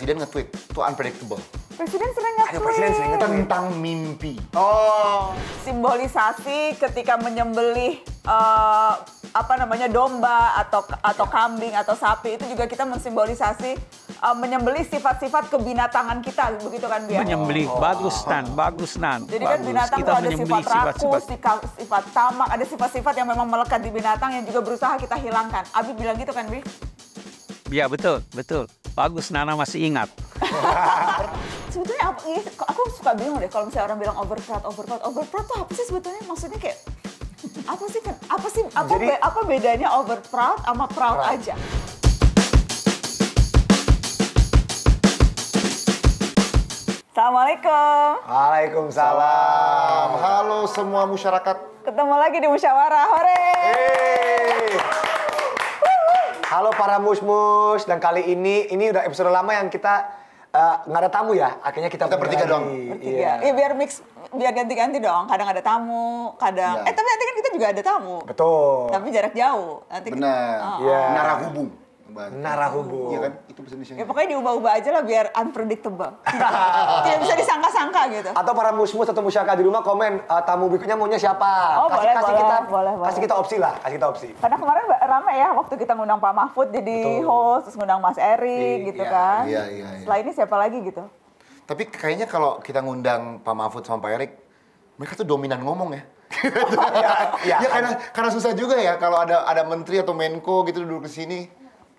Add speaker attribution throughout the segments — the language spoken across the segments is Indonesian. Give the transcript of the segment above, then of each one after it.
Speaker 1: presiden nge-tweet itu unpredictable.
Speaker 2: Presiden sering nge Ada presiden sering nge tentang
Speaker 3: mimpi. Oh. Simbolisasi ketika menyembelih uh, apa namanya domba atau atau iya. kambing atau sapi itu juga kita mensimbolisasi uh, menyembelih sifat-sifat kebinatangan kita begitu kan dia. Menyembelih oh. bagus nan
Speaker 2: bagus Nan. Jadi kan bagus. kan binatang kita tuh ada sifat rakus,
Speaker 3: sifat, sifat tamak, ada sifat-sifat yang memang melekat di binatang yang juga berusaha kita hilangkan. Abi bilang gitu kan, Bi?
Speaker 2: Iya betul, betul. Bagus Nana masih ingat.
Speaker 3: sebetulnya apa ini iya, aku suka bingung deh kalau misalnya orang bilang overproud, overproud, overproud tuh apa sih sebetulnya? Maksudnya kayak apa sih apa sih apa Jadi, be, apa bedanya overproud sama proud, proud. aja?
Speaker 1: Assalamualaikum. Waalaikumsalam. Halo semua masyarakat. Ketemu lagi di musyawarah. Hore.
Speaker 4: Hey. Halo para mus mus dan kali ini ini udah episode lama yang kita eh, nggak uh, ada tamu ya akhirnya kita, kita bertiga dong bertiga yeah. ya iya,
Speaker 3: biar mix biar ganti-ganti dong kadang ada tamu kadang yeah. eh tapi nanti kan kita juga ada tamu
Speaker 1: betul
Speaker 3: tapi jarak jauh nanti benar kita, oh, yeah. Oh. narah
Speaker 1: hubung Menara hubung. Iya kan? Itu bahasa Indonesia. Ya
Speaker 3: pokoknya diubah-ubah aja lah biar unpredictable. Tidak, bisa disangka-sangka gitu. Atau
Speaker 4: para musmus atau musyaka di rumah komen uh, tamu berikutnya maunya siapa. Oh, kasih, boleh, kasih boleh, kita boleh,
Speaker 3: boleh. Kasih kita opsi
Speaker 1: lah, kasih kita opsi.
Speaker 3: Karena kemarin ramai ya waktu kita ngundang Pak Mahfud jadi Betul. host, terus ngundang Mas Eri iya, gitu iya, kan. Iya, iya, iya. Setelah ini siapa lagi gitu?
Speaker 1: Tapi kayaknya kalau kita ngundang Pak Mahfud sama Pak Erik, mereka tuh dominan ngomong ya. ya, ya, ya karena karena susah juga ya kalau ada ada menteri atau menko gitu duduk ke sini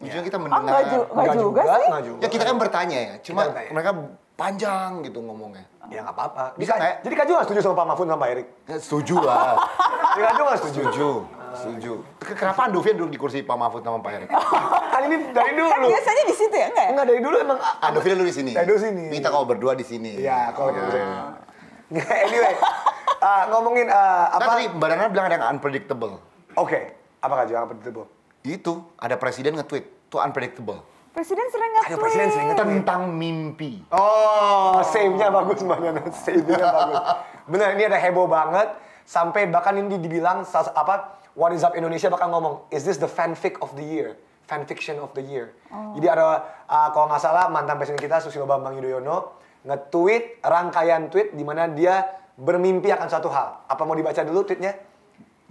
Speaker 1: Ujungnya iya. kita oh, mendengar. Oh, enggak, ju juga, juga sih. Enggak juga. Ya kita kan bertanya ya. Cuma bertanya. mereka panjang gitu ngomongnya. Ya nggak apa-apa. Bisa Jadi Kak Ju setuju sama Pak Mahfud sama Pak Erik? Ya, setuju lah. Jadi Kak Ju setuju? Setuju. Setuju. Kenapa Andovian duduk di kursi Pak Mahfud sama Pak Erick? kali ini dari kan dulu. Kan biasanya di situ ya, enggak? Enggak ya? dari dulu emang Andovian dulu di sini. Dari dulu sini. Minta kau berdua di sini. Iya, kalau oh, iya. berdua. anyway, uh, ngomongin uh, apa? Tadi Mbak Nana bilang ada yang unpredictable. Oke, okay. apa aja unpredictable? Itu ada presiden nge-tweet, itu unpredictable.
Speaker 3: Presiden sering
Speaker 4: nge-tweet. presiden sering nge-tweet.
Speaker 1: Tentang mimpi. Oh, oh. save-nya bagus Mbak Nana. Save-nya
Speaker 4: bagus. Bener, ini ada heboh banget. Sampai bahkan ini dibilang, apa, What is up Indonesia bakal ngomong, is this the fanfic of the year? Fanfiction of the year. Oh. Jadi ada, uh, kalau nggak salah mantan presiden kita Susilo Bambang Yudhoyono nge-tweet rangkaian tweet di mana dia bermimpi akan suatu hal. Apa mau dibaca dulu tweetnya?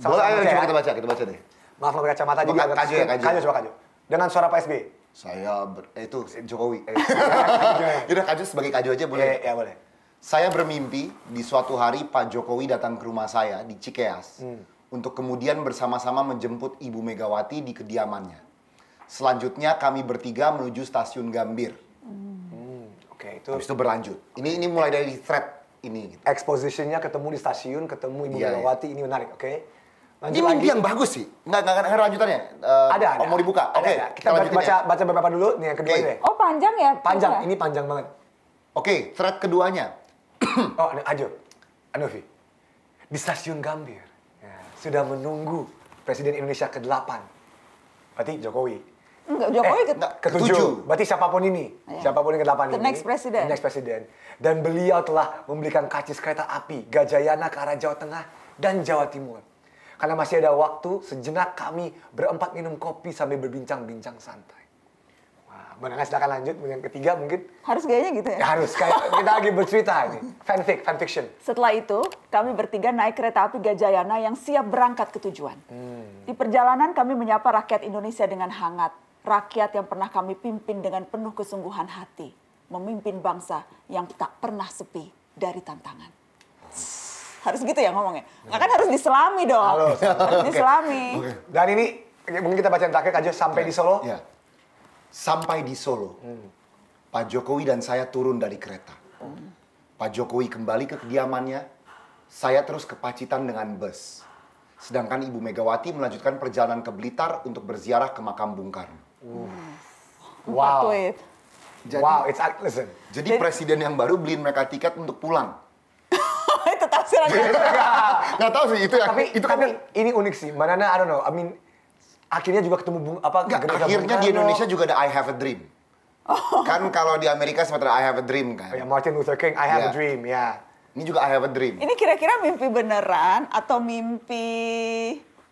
Speaker 4: Sama Boleh, ayo coba kita baca,
Speaker 1: kita baca deh. Maaf pakai kacamata juga. Kaju ya, kaju. Kaju coba kaju. Dengan suara Pak SBY. Saya ber, eh, itu Jokowi. Eh, iya, Yaudah kaju sebagai kaju aja boleh. Ya, ya, boleh. Saya bermimpi di suatu hari Pak Jokowi datang ke rumah saya di Cikeas hmm. untuk kemudian bersama-sama menjemput Ibu Megawati di kediamannya. Selanjutnya kami bertiga menuju stasiun Gambir. Hmm. Oke, okay, itu. Habis itu berlanjut. Ini ini mulai dari thread
Speaker 4: ini. Gitu. Expositionnya ketemu di stasiun, ketemu Ibu yeah, iya. Megawati, yeah. ini menarik, oke? Okay?
Speaker 1: Lanjut ini lagi. yang bagus sih. Enggak enggak enggak, lanjutannya. Uh, ada, ada. Mau dibuka. Oke. Okay, Kita, kita baca ya. baca beberapa dulu nih yang kedua okay. ini.
Speaker 3: Oh, panjang ya? Panjang. Ya?
Speaker 1: Ini panjang banget. Oke, okay, thread keduanya. oh,
Speaker 4: Ajo. Anuvi. Di stasiun Gambir ya, sudah menunggu Presiden Indonesia ke-8. Berarti Jokowi. Enggak, Jokowi eh, ke ketujuh. Ke Berarti siapapun ini, yeah. siapapun yang ke-8 ini. The next president. The next president. Dan beliau telah membelikan kacis kereta api Gajayana ke arah Jawa Tengah dan Jawa Timur karena masih ada waktu, sejenak kami berempat minum kopi sambil berbincang-bincang santai. Wah, Mbak Nana silahkan lanjut, yang ketiga mungkin.
Speaker 3: Harus gayanya gitu ya? ya harus, kayak kita
Speaker 4: lagi bercerita ini. Fanfic, fanfiction.
Speaker 3: Setelah itu, kami bertiga naik kereta api Gajayana yang siap berangkat ke tujuan. Hmm. Di perjalanan kami menyapa rakyat Indonesia dengan hangat. Rakyat yang pernah kami pimpin dengan penuh kesungguhan hati. Memimpin bangsa yang tak pernah sepi dari tantangan harus gitu ya ngomongnya. Nggak kan iya. harus diselami dong. Halo. Harus diselami. Okay.
Speaker 1: Dan ini mungkin kita baca yang terakhir aja sampai yeah. di Solo. Yeah. Sampai di Solo. Hmm. Pak Jokowi dan saya turun dari kereta. Hmm. Pak Jokowi kembali ke kediamannya. Saya terus ke Pacitan dengan bus. Sedangkan Ibu Megawati melanjutkan perjalanan ke Blitar untuk berziarah ke makam Bung Karno. Uh. Wow. Jadi, wow, it's listen. Jadi, jadi presiden yang baru beliin mereka tiket untuk pulang
Speaker 3: naksir
Speaker 4: aja.
Speaker 1: Gak tau sih itu ya. Tapi itu kan ini unik sih. Nana, I don't know. I mean akhirnya juga ketemu bung apa Gak, akhirnya di Indonesia juga ada I Have a Dream. Oh. Kan kalau di Amerika sempat ada I Have a Dream kan. Oh, ya Martin Luther King I Have yeah. a iya. Dream ya. Yeah. Ini juga I Have a Dream.
Speaker 3: Ini kira-kira mimpi beneran atau mimpi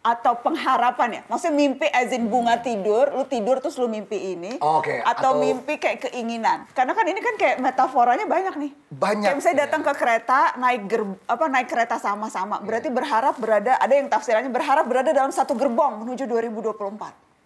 Speaker 3: atau pengharapan ya? Maksudnya mimpi as in bunga tidur, lu tidur terus lu mimpi ini. Oh, oke. Okay. Atau, atau mimpi kayak keinginan. Karena kan ini kan kayak metaforanya banyak nih. Banyak. Kayak misalnya datang ke iya. kereta, naik ger, apa naik kereta sama-sama. Iya. Berarti berharap berada, ada yang tafsirannya berharap berada dalam satu gerbong menuju 2024.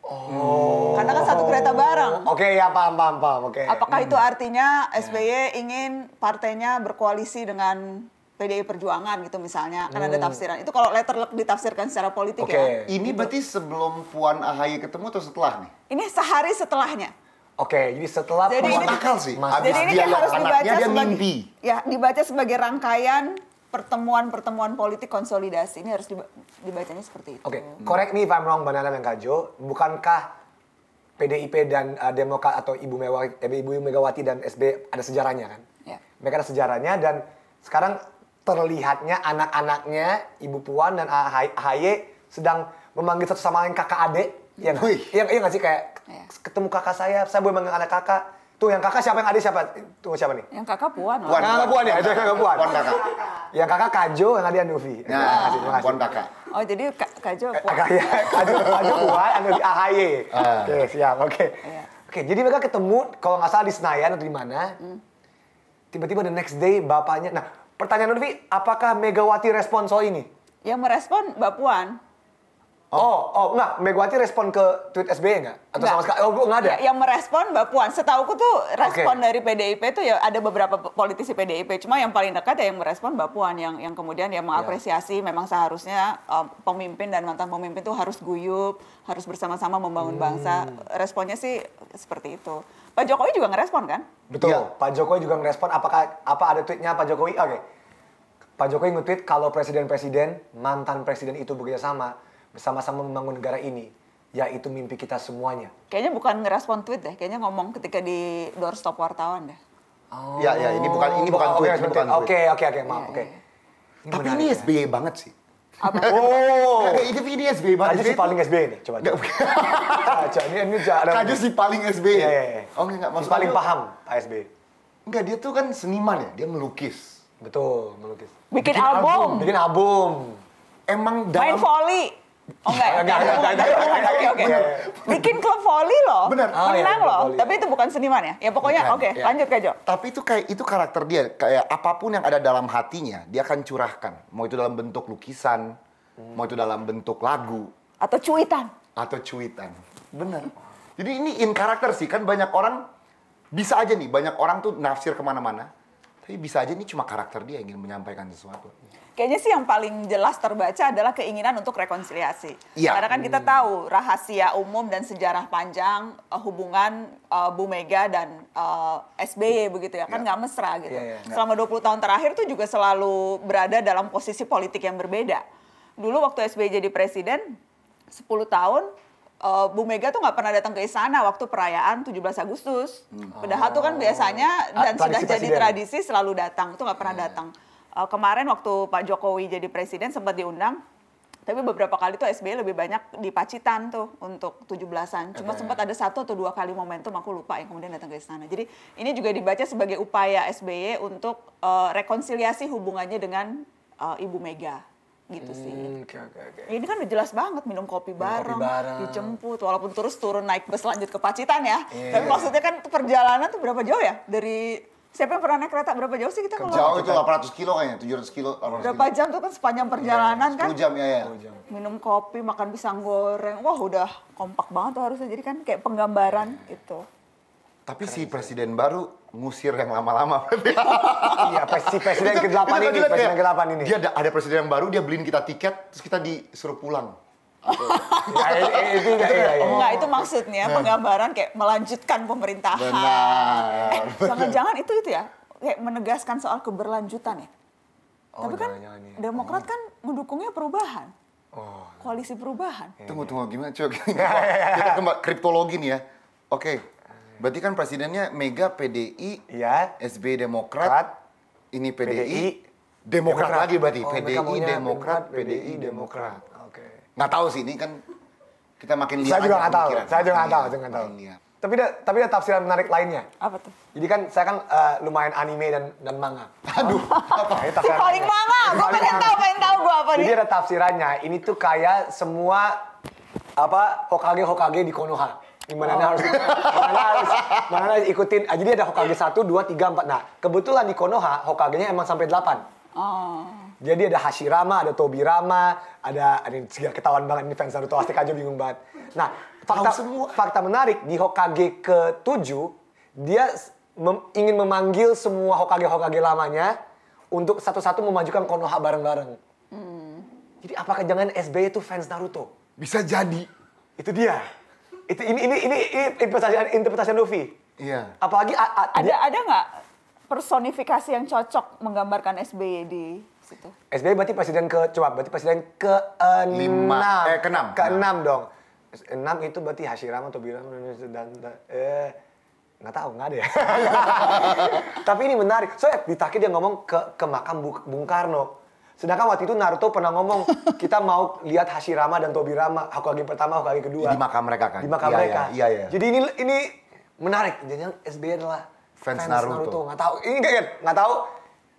Speaker 4: Oh. Karena kan satu kereta bareng. Oke, okay, ya paham, paham, paham. Oke. Okay. Apakah hmm. itu
Speaker 3: artinya SBY iya. ingin partainya berkoalisi dengan PDI Perjuangan gitu misalnya kan ada hmm. tafsiran itu kalau letter luck ditafsirkan secara politik okay. ya
Speaker 1: ini gitu. berarti sebelum Puan AHY ketemu atau setelah nih
Speaker 3: ini sehari setelahnya
Speaker 1: Oke, jadi setelah jadi ini, akal sih. Mas, jadi ini dia harus dibaca dia sebagai, mimpi.
Speaker 3: Ya, dibaca sebagai rangkaian pertemuan-pertemuan politik konsolidasi. Ini harus dibacanya seperti itu.
Speaker 4: Oke, okay. correct me if I'm wrong, Banana dan Kajo Bukankah PDIP dan uh, Demokrat atau Ibu, Mewa, eh, Ibu Megawati dan SB ada sejarahnya kan? Yeah. Mereka ada sejarahnya dan sekarang terlihatnya anak-anaknya Ibu Puan dan AHY sedang memanggil satu sama lain kakak adik. Ya, yang Iya, iya gak sih kayak iya. ketemu kakak saya, saya boleh manggil anak kakak. Tuh yang kakak siapa yang adik siapa? Tuh siapa nih?
Speaker 3: Yang kakak Puan. Puan, kakak Puan ya, itu kakak Puan. Puan kakak.
Speaker 4: Yang kakak Kajo, yang adik Anufi. Nah, kasih, kasih. Puan kakak.
Speaker 3: Oh, jadi Kajo Puan. Kajo, Kajo, Puan,
Speaker 4: Anufi AHY. Oke, siap. Oke. Iya. Oke, jadi mereka ketemu kalau nggak salah di Senayan atau di mana. Hmm. Tiba-tiba the next day bapaknya, nah Pertanyaan Nurfi, apakah Megawati respon soal ini? Yang merespon Mbak Puan. Oh, oh enggak, Megawati respon ke tweet SBY e enggak? Atau sama sekali? Oh, enggak ada.
Speaker 3: Ya, yang merespon Mbak Puan. Setauku tuh respon okay. dari PDIP tuh ya ada beberapa politisi PDIP, cuma yang paling dekat ya yang merespon Mbak Puan yang yang kemudian yang mengapresiasi yeah. memang seharusnya um, pemimpin dan mantan pemimpin tuh harus guyup, harus bersama-sama membangun hmm. bangsa. Responnya sih seperti itu. Pak Jokowi juga ngerespon kan?
Speaker 4: Betul. Ya. Pak Jokowi juga ngerespon. Apakah apa ada tweetnya Pak Jokowi? Oke. Okay. Pak Jokowi nge-tweet kalau presiden-presiden, mantan presiden itu bekerja sama, bersama-sama membangun negara ini, yaitu mimpi kita semuanya.
Speaker 3: Kayaknya bukan ngerespon tweet deh, kayaknya ngomong ketika di doorstop wartawan deh.
Speaker 1: Oh. Ya, ya, ini bukan ini oh, bukan tweet, bukan tweet. Oke, oke, iya, oke, maaf, iya, iya. oke. Tapi ini SBY ya. banget sih oh. Kagak ini ini SB banget. Kaju si paling SB ini. Coba. Enggak. Coba ini ini Kaju si paling SB. Iya, iya, iya. Oh,
Speaker 4: enggak maksud. paling paham Pak SB.
Speaker 1: Enggak, dia tuh kan seniman ya, dia melukis. Betul, melukis. Bikin, album. album. Bikin album. Emang dalam Main volley Oh enggak,
Speaker 3: enggak, enggak, enggak, enggak, enggak, enggak, oke, oke. Bikin klub volley loh, Bener. Oh, iya, menang iya, loh. Tapi itu bukan seniman ya? Ya pokoknya oke, okay, ya. lanjut
Speaker 1: kejo. Tapi itu kayak itu karakter dia, kayak apapun yang ada dalam hatinya, dia akan curahkan. Mau itu dalam bentuk lukisan, hmm. mau itu dalam bentuk lagu. Atau cuitan. Atau cuitan, bener. Jadi ini in karakter sih, kan banyak orang, bisa aja nih, banyak orang tuh nafsir kemana-mana. Tapi bisa aja ini cuma karakter dia yang ingin menyampaikan sesuatu
Speaker 3: kayaknya sih yang paling jelas terbaca adalah keinginan untuk rekonsiliasi. Ya. Karena kan kita hmm. tahu rahasia umum dan sejarah panjang eh, hubungan uh, Bu Mega dan uh, eh, SBY begitu ya, kan iya. nggak ya. mesra gitu. Ya, ya, Selama 20 tahun terakhir tuh juga selalu berada dalam posisi politik yang berbeda. Dulu waktu SBY jadi presiden, 10 tahun uh, Bu Mega tuh nggak pernah datang ke istana waktu perayaan 17 Agustus. Hmm. Padahal oh. tuh kan oh. biasanya ah, dan sudah jadi tradisi selalu datang, tuh nggak pernah hmm. datang uh, kemarin waktu Pak Jokowi jadi presiden sempat diundang tapi beberapa kali tuh SBY lebih banyak di Pacitan tuh untuk 17-an. Cuma sempat ada satu atau dua kali momentum aku lupa yang kemudian datang ke istana. Jadi ini juga dibaca sebagai upaya SBY untuk uh, rekonsiliasi hubungannya dengan uh, Ibu Mega gitu sih. Okay, okay, okay. Ini kan jelas banget minum kopi bareng, minum kopi bareng, dijemput walaupun terus turun naik bus lanjut ke Pacitan ya. Yeah. Tapi maksudnya kan perjalanan tuh berapa jauh ya dari Siapa yang pernah naik kereta? Berapa jauh sih kita kalau Jauh itu
Speaker 1: 800 kilo kayaknya, 700 kilo, 800 Berapa kilo.
Speaker 3: jam tuh kan sepanjang perjalanan ya, 10 kan? 10 jam ya ya. Minum kopi, makan pisang goreng. Wah udah kompak banget tuh harusnya. Jadi kan kayak penggambaran ya. itu.
Speaker 1: Tapi Keren si presiden baru ngusir yang lama-lama. iya, si presiden ke-8 ini, presiden ya. ke-8 ini. Dia ada, ada presiden yang baru, dia beliin kita tiket, terus kita disuruh pulang.
Speaker 2: Iya, iya, itu iya, enggak, itu
Speaker 3: maksudnya nah. penggambaran kayak melanjutkan pemerintahan.
Speaker 2: Eh, jangan-jangan
Speaker 3: itu itu ya kayak menegaskan soal keberlanjutan ya. Oh, Tapi kan Demokrat kan mendukungnya perubahan. Oh. Koalisi perubahan.
Speaker 1: Tunggu tunggu gimana cok? Kita kembali kriptologi nih ya. Oke. Berarti kan presidennya Mega PDI, ya. SB Demokrat, ini PDI, Demokrat, lagi berarti. Oh, PDI Demokrat. PDI, Demokrat nggak tahu sih ini kan kita makin lihat. Saya juga nggak iya, tahu. Saya juga nggak tahu. jangan iya. tahu. Tapi ada, tapi ada tafsiran menarik
Speaker 4: lainnya. Apa tuh? Jadi kan saya kan uh, lumayan anime dan dan manga. Aduh,
Speaker 3: apa? Nah, paling manga, gue pengen tahu, pengen tahu gue apa nih. Jadi
Speaker 4: ada tafsirannya. Ini tuh kayak semua apa Hokage Hokage di Konoha. gimana mana oh. harus mana harus mana harus ikutin. Ah, jadi ada Hokage satu dua tiga empat Nah, kebetulan di Konoha Hokagenya emang sampai delapan Oh. Jadi ada Hashirama, ada Tobi Rama, ada ada segala ketahuan banget ini fans Naruto pasti kajo bingung banget. Nah, fakta semua. fakta menarik di Hokage ke-7 dia mem ingin memanggil semua Hokage-Hokage lamanya untuk satu-satu memajukan Konoha bareng-bareng. Hmm. Jadi apakah jangan SBY itu fans Naruto? Bisa jadi. Itu dia. Itu ini ini ini, ini interpretasi interpretasi Luffy. Iya. Apalagi ada
Speaker 3: ada nggak personifikasi yang cocok menggambarkan SBY di itu.
Speaker 4: SBY berarti presiden ke coba berarti presiden ke enam. eh ke enam. Ke enam dong. Enam itu berarti Hashirama atau bilang dan, eh nggak tahu nggak ada ya. Tapi ini menarik. Soalnya eh, di Taki dia ngomong ke ke makam Bung Karno. Sedangkan waktu itu Naruto pernah ngomong kita mau lihat Hashirama dan Tobirama lagi pertama, lagi kedua. Di makam mereka kan. Di makam iya, mereka. Iya, iya, iya. Jadi ini ini menarik. jadinya SBY adalah fans, fans Naruto. Naruto. Nggak tahu. Ini kan nggak tahu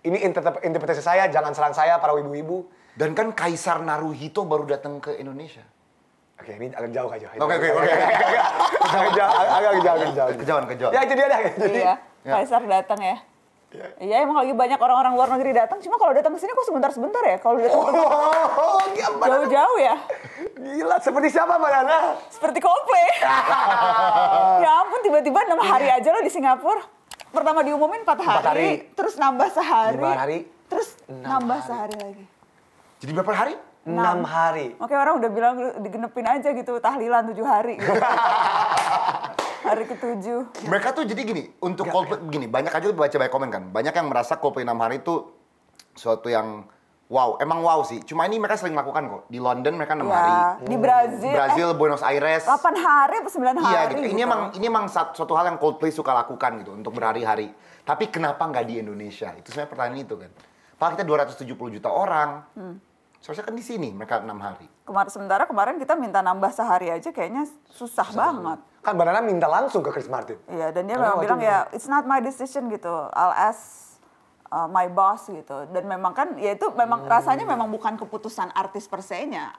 Speaker 4: ini interpretasi saya,
Speaker 1: jangan serang saya para ibu-ibu. Dan kan Kaisar Naruhito baru datang ke Indonesia. Oke, ini agak jauh aja. Oke, oke, oke. Agak jauh, agak jauh, agak jauh. Kejauhan, kejauhan. Ya, itu
Speaker 4: dia Jadi, Iya, ya. Kaisar
Speaker 3: datang ya. ya. Iya emang lagi banyak orang-orang luar negeri datang. Cuma kalau datang ke sini kok sebentar-sebentar ya. Kalau datang oh, oh iya, jauh-jauh ya. Gila seperti siapa Mbak Nana? Seperti Coldplay. ya ampun tiba-tiba enam hari aja lo di Singapura pertama diumumin 4 hari, hari terus nambah sehari. 5
Speaker 1: hari. Terus
Speaker 3: nambah hari. sehari lagi.
Speaker 1: Jadi berapa hari? enam hari.
Speaker 3: Oke, orang udah bilang digenepin aja gitu tahlilan tujuh hari. hari ketujuh.
Speaker 1: Mereka tuh jadi gini, untuk Coldplay begini banyak aja tuh baca banyak komen kan. Banyak yang merasa Coldplay enam hari itu suatu yang Wow, emang wow sih. Cuma ini mereka sering lakukan kok. Di London mereka enam ya. hari. Di Brazil. Brazil, eh, Buenos Aires. 8
Speaker 3: hari atau 9 iya, hari. Iya gitu. Ini gitu. emang
Speaker 1: ini emang suatu hal yang Coldplay suka lakukan gitu untuk berhari-hari. Tapi kenapa nggak di Indonesia? Itu sebenarnya pertanyaan itu kan. Padahal kita 270 juta orang. Hmm. Seharusnya kan di sini mereka enam hari.
Speaker 3: Kemarin sementara kemarin kita minta nambah sehari aja kayaknya susah, susah banget.
Speaker 1: Kan Banana minta langsung ke Chris Martin. Iya, dan dia bilang
Speaker 3: bilang ya it's not my decision gitu. I'll ask uh, my boss gitu dan memang kan ya itu memang hmm. rasanya memang bukan keputusan artis per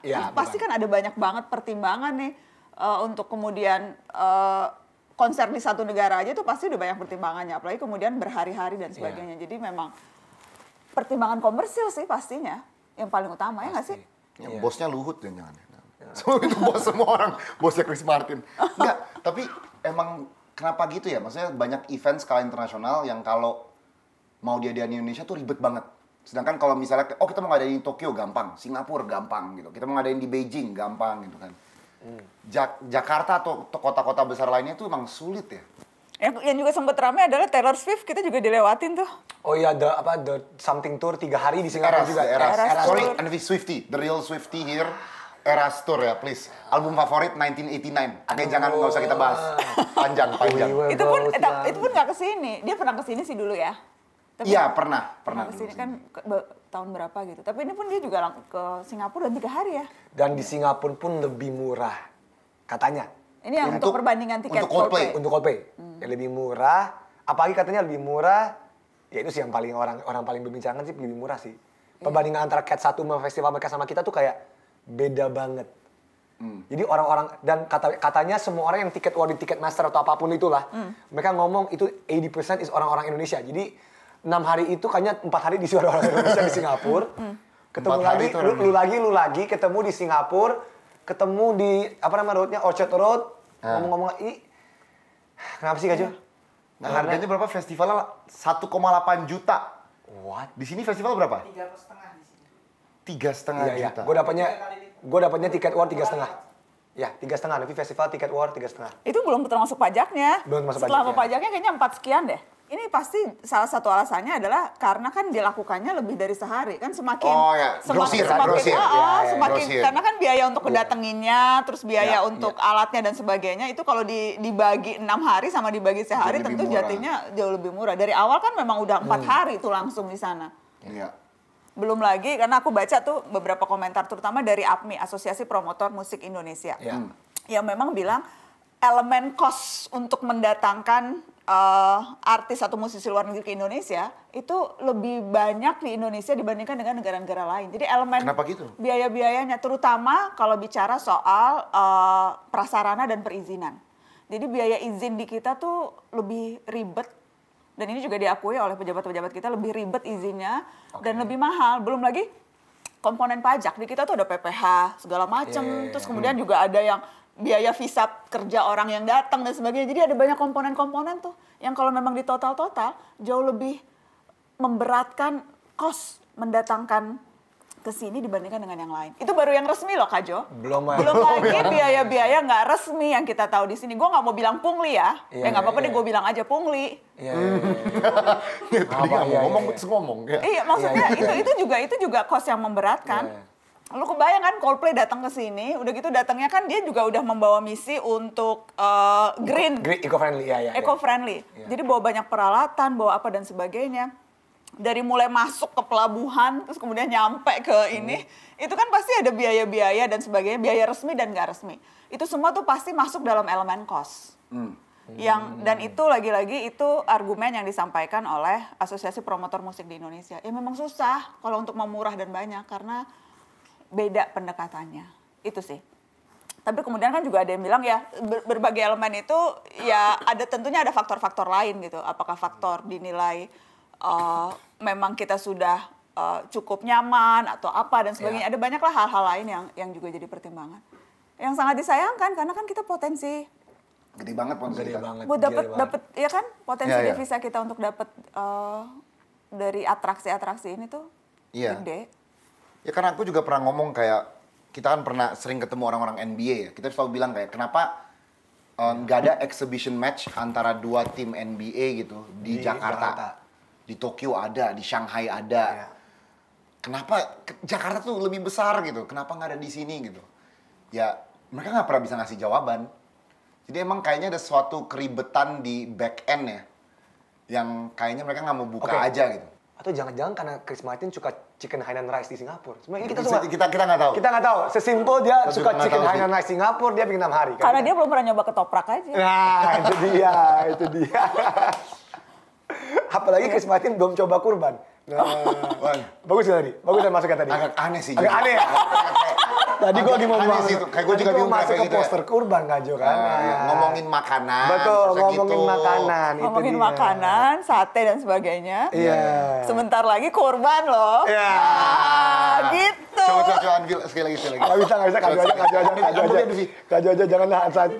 Speaker 3: ya, pasti kan ada banyak banget pertimbangan nih uh, untuk kemudian uh, konser di satu negara aja itu pasti udah banyak pertimbangannya apalagi kemudian berhari-hari dan ya. sebagainya ya. jadi memang pertimbangan komersil sih pastinya yang paling utama pasti. ya nggak sih
Speaker 1: ya, bosnya luhut jangan ya. Ya. semua itu bos semua orang bosnya Chris Martin enggak tapi emang kenapa gitu ya maksudnya banyak event skala internasional yang kalau mau dia di Indonesia tuh ribet banget. Sedangkan kalau misalnya, oh kita mau ngadain di Tokyo gampang, Singapura gampang gitu. Kita mau ngadain di Beijing gampang gitu kan. Hmm. Ja Jakarta atau kota-kota besar lainnya tuh emang sulit ya. Eh, yang juga sempat ramai adalah Taylor Swift kita juga dilewatin tuh. Oh iya, the apa the something tour tiga hari di Singapura Eras, juga. Eras. Eras. Eras. Sorry, the Swifty, the real Swifty here. Eras Tour ya, please. Album favorit 1989. Oke, okay, oh. jangan nggak usah kita bahas. Panjang, oh, iya, panjang. Iya, itu pun, eh, itu pun
Speaker 3: nggak kesini. Dia pernah kesini sih dulu ya. Tapi iya pernah, pernah. Kesini kan tahun berapa gitu. Tapi ini pun dia juga ke Singapura dan tiga hari ya.
Speaker 4: Dan di Singapura pun lebih murah, katanya.
Speaker 3: Ini yang untuk, untuk perbandingan tiket untuk Coldplay. Coldplay. Untuk Coldplay, hmm. yang
Speaker 4: lebih murah. Apalagi katanya lebih murah. Ya itu sih yang paling orang orang paling berbincangan sih lebih murah sih.
Speaker 3: Iya. Perbandingan
Speaker 4: yeah. antara Cat satu sama festival mereka sama kita tuh kayak beda banget. Hmm. Jadi orang-orang dan kata, katanya semua orang yang tiket war di tiket master atau apapun itulah, hmm. mereka ngomong itu 80% is orang-orang Indonesia. Jadi enam hari itu kayaknya empat hari di suara orang Indonesia di Singapura hmm.
Speaker 2: ketemu lagi lu, lu
Speaker 4: lagi lu lagi ketemu di Singapura ketemu di
Speaker 1: apa nama roadnya Orchard Road ngomong ah. ngomong-ngomong i kenapa sih kacau? Iya. Nah, nah, harganya nah, berapa festivalnya? satu koma delapan juta. What? Di sini festival berapa? Tiga setengah di sini. Tiga setengah iya, iya. juta. Iya. Gue dapatnya, gue dapatnya tiket war tiga setengah.
Speaker 4: Ya, tiga setengah. Tapi festival tiket war tiga setengah.
Speaker 3: Itu belum termasuk pajaknya. Belum termasuk Setelah pajaknya. pajaknya kayaknya empat sekian deh ini pasti salah satu alasannya adalah karena kan dilakukannya lebih dari sehari kan semakin oh, ya. semakin grosir, semakin Oh, ya, ya, semakin karena kan biaya untuk kedatenginnya terus ya, biaya ya, untuk ya. alatnya dan sebagainya itu kalau di, dibagi enam hari sama dibagi sehari jauh tentu jatuhnya jauh lebih murah dari awal kan memang udah empat hmm. hari itu langsung di sana ya. belum lagi karena aku baca tuh beberapa komentar terutama dari APMI Asosiasi Promotor Musik Indonesia ya. yang memang bilang elemen kos untuk mendatangkan uh, artis atau musisi luar negeri ke Indonesia itu lebih banyak di Indonesia dibandingkan dengan negara-negara lain. Jadi elemen gitu? biaya-biayanya terutama kalau bicara soal uh, prasarana dan perizinan. Jadi biaya izin di kita tuh lebih ribet dan ini juga diakui oleh pejabat-pejabat kita lebih ribet izinnya okay. dan lebih mahal. Belum lagi komponen pajak di kita tuh ada PPh segala macam yeah. Iya, iya, terus iya. kemudian hmm. juga ada yang biaya visa kerja orang yang datang dan sebagainya. Jadi ada banyak komponen-komponen tuh yang kalau memang di total-total jauh lebih memberatkan kos mendatangkan ke sini dibandingkan dengan yang lain. Itu baru yang resmi loh Kak Jo. Belum, Belum lagi biaya-biaya nggak -biaya resmi yang kita tahu di sini. Gue nggak mau bilang pungli ya. Iya, ya nggak iya, apa-apa ya. deh iya. gue bilang aja pungli.
Speaker 1: Iya. Tadi nggak mau ngomong, ya ngomong. Iya maksudnya itu
Speaker 3: itu juga itu juga kos yang memberatkan lu kebayang kan Coldplay datang ke sini, udah gitu datangnya kan dia juga udah membawa misi untuk uh, green,
Speaker 4: eco friendly ya iya, ya. Eco
Speaker 3: friendly. Ya. Jadi bawa banyak peralatan, bawa apa dan sebagainya. Dari mulai masuk ke pelabuhan, terus kemudian nyampe ke hmm. itu kan pasti ada biaya-biaya dan sebagainya, biaya resmi dan gak resmi. Itu semua tuh pasti masuk dalam elemen cost.
Speaker 1: Hmm.
Speaker 2: Yang hmm. dan
Speaker 3: itu lagi-lagi itu argumen yang disampaikan oleh Asosiasi Promotor Musik di Indonesia. Ya memang susah kalau untuk memurah dan banyak karena beda pendekatannya itu sih tapi kemudian kan juga ada yang bilang ya berbagai elemen itu ya ada tentunya ada faktor-faktor lain gitu apakah faktor dinilai uh, memang kita sudah uh, cukup nyaman atau apa dan sebagainya ya. ada banyaklah hal-hal lain yang yang juga jadi pertimbangan yang sangat disayangkan karena kan kita potensi
Speaker 1: gede banget potensi gede kita. banget buat dapat dapat
Speaker 3: ya kan potensi ya. devisa kita untuk dapat uh, eh, dari atraksi-atraksi ini tuh
Speaker 1: iya. gede Ya karena aku juga pernah ngomong kayak kita kan pernah sering ketemu orang-orang NBA ya. Kita selalu bilang kayak kenapa eh, nggak um, ada exhibition match antara dua tim NBA gitu di, di Jakarta. Jakarta. Di Tokyo ada, di Shanghai ada. Ya. Kenapa ke, Jakarta tuh lebih besar gitu? Kenapa nggak ada di sini gitu? Ya mereka nggak pernah bisa ngasih jawaban. Jadi emang kayaknya ada suatu keribetan di back end ya, yang kayaknya mereka nggak mau buka okay. aja gitu. Atau jangan-jangan karena Chris Martin suka
Speaker 4: chicken Hainan rice di Singapura. Sebenarnya kita semua kita kita nggak tahu. Kita nggak tahu. Sesimpel dia kita suka chicken Hainan rice Singapura, dia pingin enam hari. Kan?
Speaker 3: Karena dia belum pernah nyoba ketoprak aja. Nah, itu dia,
Speaker 4: itu dia. Apalagi Chris Martin belum coba kurban.
Speaker 3: Nah, oh,
Speaker 4: bagus tadi, bagus kan masuknya tadi. Agak aneh sih. Agak aneh. Ya?
Speaker 1: Tadi gue lagi mau bahas Kayak gue juga bingung masuk ke poster ya. kurban gak Jo kan. Uh, ngomongin makanan. Betul, gitu. ngomongin gitu. makanan. Ngomongin
Speaker 4: dia.
Speaker 3: makanan, sate dan sebagainya. Iya. Yeah. Sebentar lagi kurban loh. Iya. Yeah. Nah,
Speaker 1: gitu. Coba coba coba ambil sekali lagi sekali lagi. nggak bisa enggak bisa kaju aja kaju aja kaju aja.
Speaker 4: Kaju aja jangan lah takut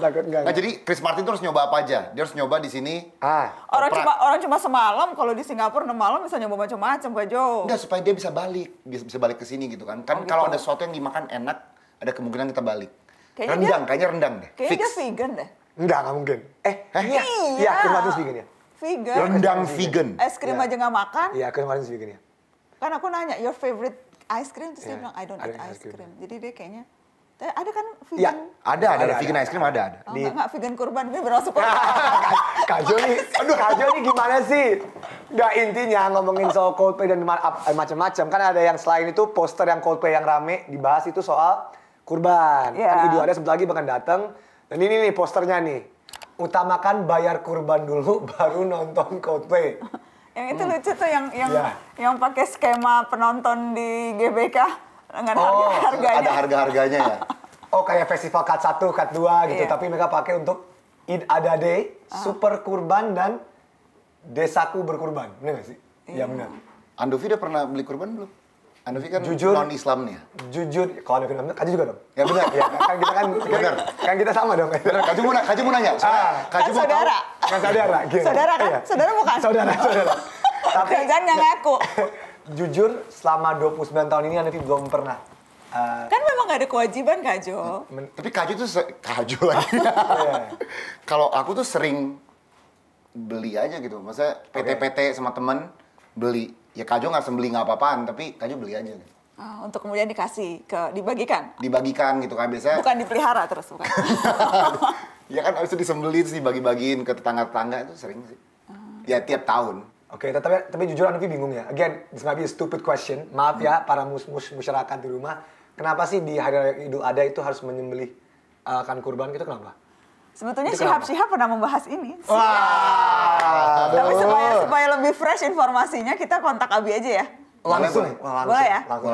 Speaker 4: takut enggak. jadi
Speaker 1: Chris Martin tuh harus nyoba apa aja? Dia harus nyoba di sini. Ah. Orang cuma
Speaker 3: orang cuma semalam kalau di Singapura enam malam bisa nyoba macam-macam Kak Jo. Enggak
Speaker 1: supaya dia bisa balik, bisa bisa balik ke sini gitu kan. Kan oh, gitu. kalau ada sesuatu yang dimakan enak, ada kemungkinan kita balik.
Speaker 3: Kayaknya rendang, dia, kayaknya
Speaker 1: rendang deh. Kayaknya dia vegan deh. Enggak, enggak mungkin. Eh, eh iya. Iya, Chris Martin
Speaker 3: vegan ya. Vegan. Rendang vegan. Es krim iya. aja nggak makan. Iya,
Speaker 4: Chris Martin vegan ya.
Speaker 3: Kan aku nanya, your favorite ice cream terus yeah. dia iya. bilang I don't ada eat ice cream. cream. Jadi dia kayaknya ada kan vegan?
Speaker 1: Ya, ada, ada, ada, vegan ice cream ada, ada. Oh, di... enggak,
Speaker 3: vegan kurban, gue berasa kurban.
Speaker 1: Kak Joni,
Speaker 4: aduh Kak Joni gimana sih? Enggak intinya ngomongin soal Coldplay dan eh, macam-macam. Kan ada yang selain itu poster yang Coldplay yang rame dibahas itu soal kurban. Yeah. Kan ada sebentar lagi bahkan datang. Dan ini nih posternya nih. Utamakan bayar kurban dulu baru nonton Coldplay.
Speaker 3: Yang itu hmm. lucu tuh yang yang yeah. yang pakai skema penonton di GBK dengan oh, harga-harganya. Ada harga-harganya ya. oh, kayak
Speaker 4: festival cut 1, cut dua gitu, yeah. tapi mereka pakai untuk Id Adade, ah. Super Kurban dan Desaku Berkurban. Benar gak sih? Iya, yeah. benar.
Speaker 1: Andovi udah pernah beli kurban belum? Anufi kan jujur, non Islam nih. Jujur, kalau Anufi non kaji juga dong. Ya benar. ya, kan kita kan benar. Kan kita sama dong. Benar. Kaji mau kaji mau nanya. Ah, kaji kan saudara. Tahu, kan saudara. Gini.
Speaker 4: Gitu. Saudara kan? Iya. Saudara bukan? Saudara, oh. saudara.
Speaker 3: Tapi jangan nggak ngaku.
Speaker 4: jujur, selama 29 tahun ini Anufi belum pernah Uh, kan
Speaker 3: memang gak ada kewajiban kajo.
Speaker 4: Men,
Speaker 1: tapi kajo tuh kajo lagi. Iya. Kalau aku tuh sering beli aja gitu, maksudnya PT-PT okay. sama temen beli ya Kajo nggak sembeli nggak apa-apaan tapi Kajo beli aja gitu.
Speaker 3: Uh, untuk kemudian dikasih ke dibagikan
Speaker 1: dibagikan gitu kan biasanya
Speaker 3: bukan dipelihara terus bukan
Speaker 1: ya kan harusnya disembelih disembeli sih bagi bagiin ke tetangga-tetangga itu sering sih uh. ya tiap tahun Oke, okay, ya, tapi tapi jujur Anvi bingung ya. Again, this might be a stupid question.
Speaker 4: Maaf ya hmm. ya para mus mus masyarakat di rumah. Kenapa sih di hari Idul Adha itu harus menyembelih uh, kurban gitu kenapa?
Speaker 3: Sebetulnya Shihab Shihab pernah membahas ini. Wah.
Speaker 1: Tapi supaya supaya
Speaker 3: lebih fresh informasinya kita kontak Abi aja ya. Langsung, boleh,
Speaker 1: langsung, boleh ya? Langsung.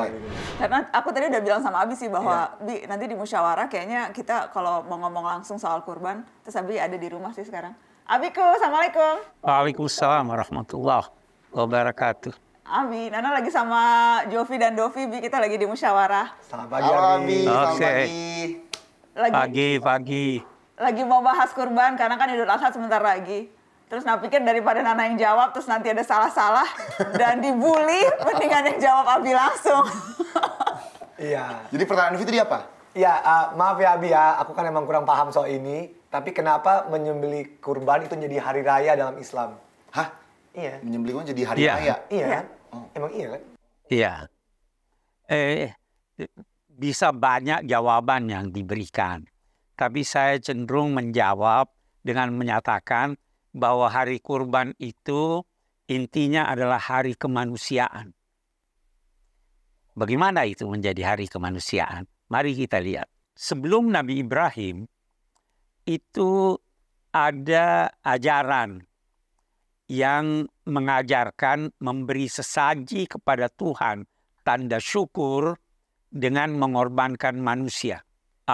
Speaker 3: Karena aku tadi udah bilang sama Abi sih bahwa iya. Bi nanti di musyawarah kayaknya kita kalau mau ngomong langsung soal kurban, terus Abi ada di rumah sih sekarang. Abiku, Assalamualaikum.
Speaker 2: Waalaikumsalam warahmatullahi wabarakatuh.
Speaker 3: Abi, Nana lagi sama Jovi dan Dovi, Bi kita lagi di musyawarah.
Speaker 2: Selamat pagi, Abi. Selamat pagi. Lagi. Pagi, pagi
Speaker 3: lagi mau bahas kurban karena kan Idul Adha sebentar lagi. Terus Nah pikir daripada Nana yang jawab terus nanti ada salah-salah dan dibully, mendingan yang jawab Abi langsung.
Speaker 4: Iya. Jadi pertanyaan Fitri apa? Iya, uh, maaf ya Abi ya, aku kan emang kurang paham soal ini. Tapi kenapa menyembeli kurban itu jadi hari raya dalam Islam? Hah? Iya.
Speaker 1: Menyembelih kurban jadi
Speaker 4: hari ya. raya? Iya. iya. Oh. Emang iya kan?
Speaker 2: Iya. Eh, bisa banyak jawaban yang diberikan tapi saya cenderung menjawab dengan menyatakan bahwa hari kurban itu intinya adalah hari kemanusiaan. Bagaimana itu menjadi hari kemanusiaan? Mari kita lihat. Sebelum Nabi Ibrahim itu ada ajaran yang mengajarkan memberi sesaji kepada Tuhan tanda syukur dengan mengorbankan manusia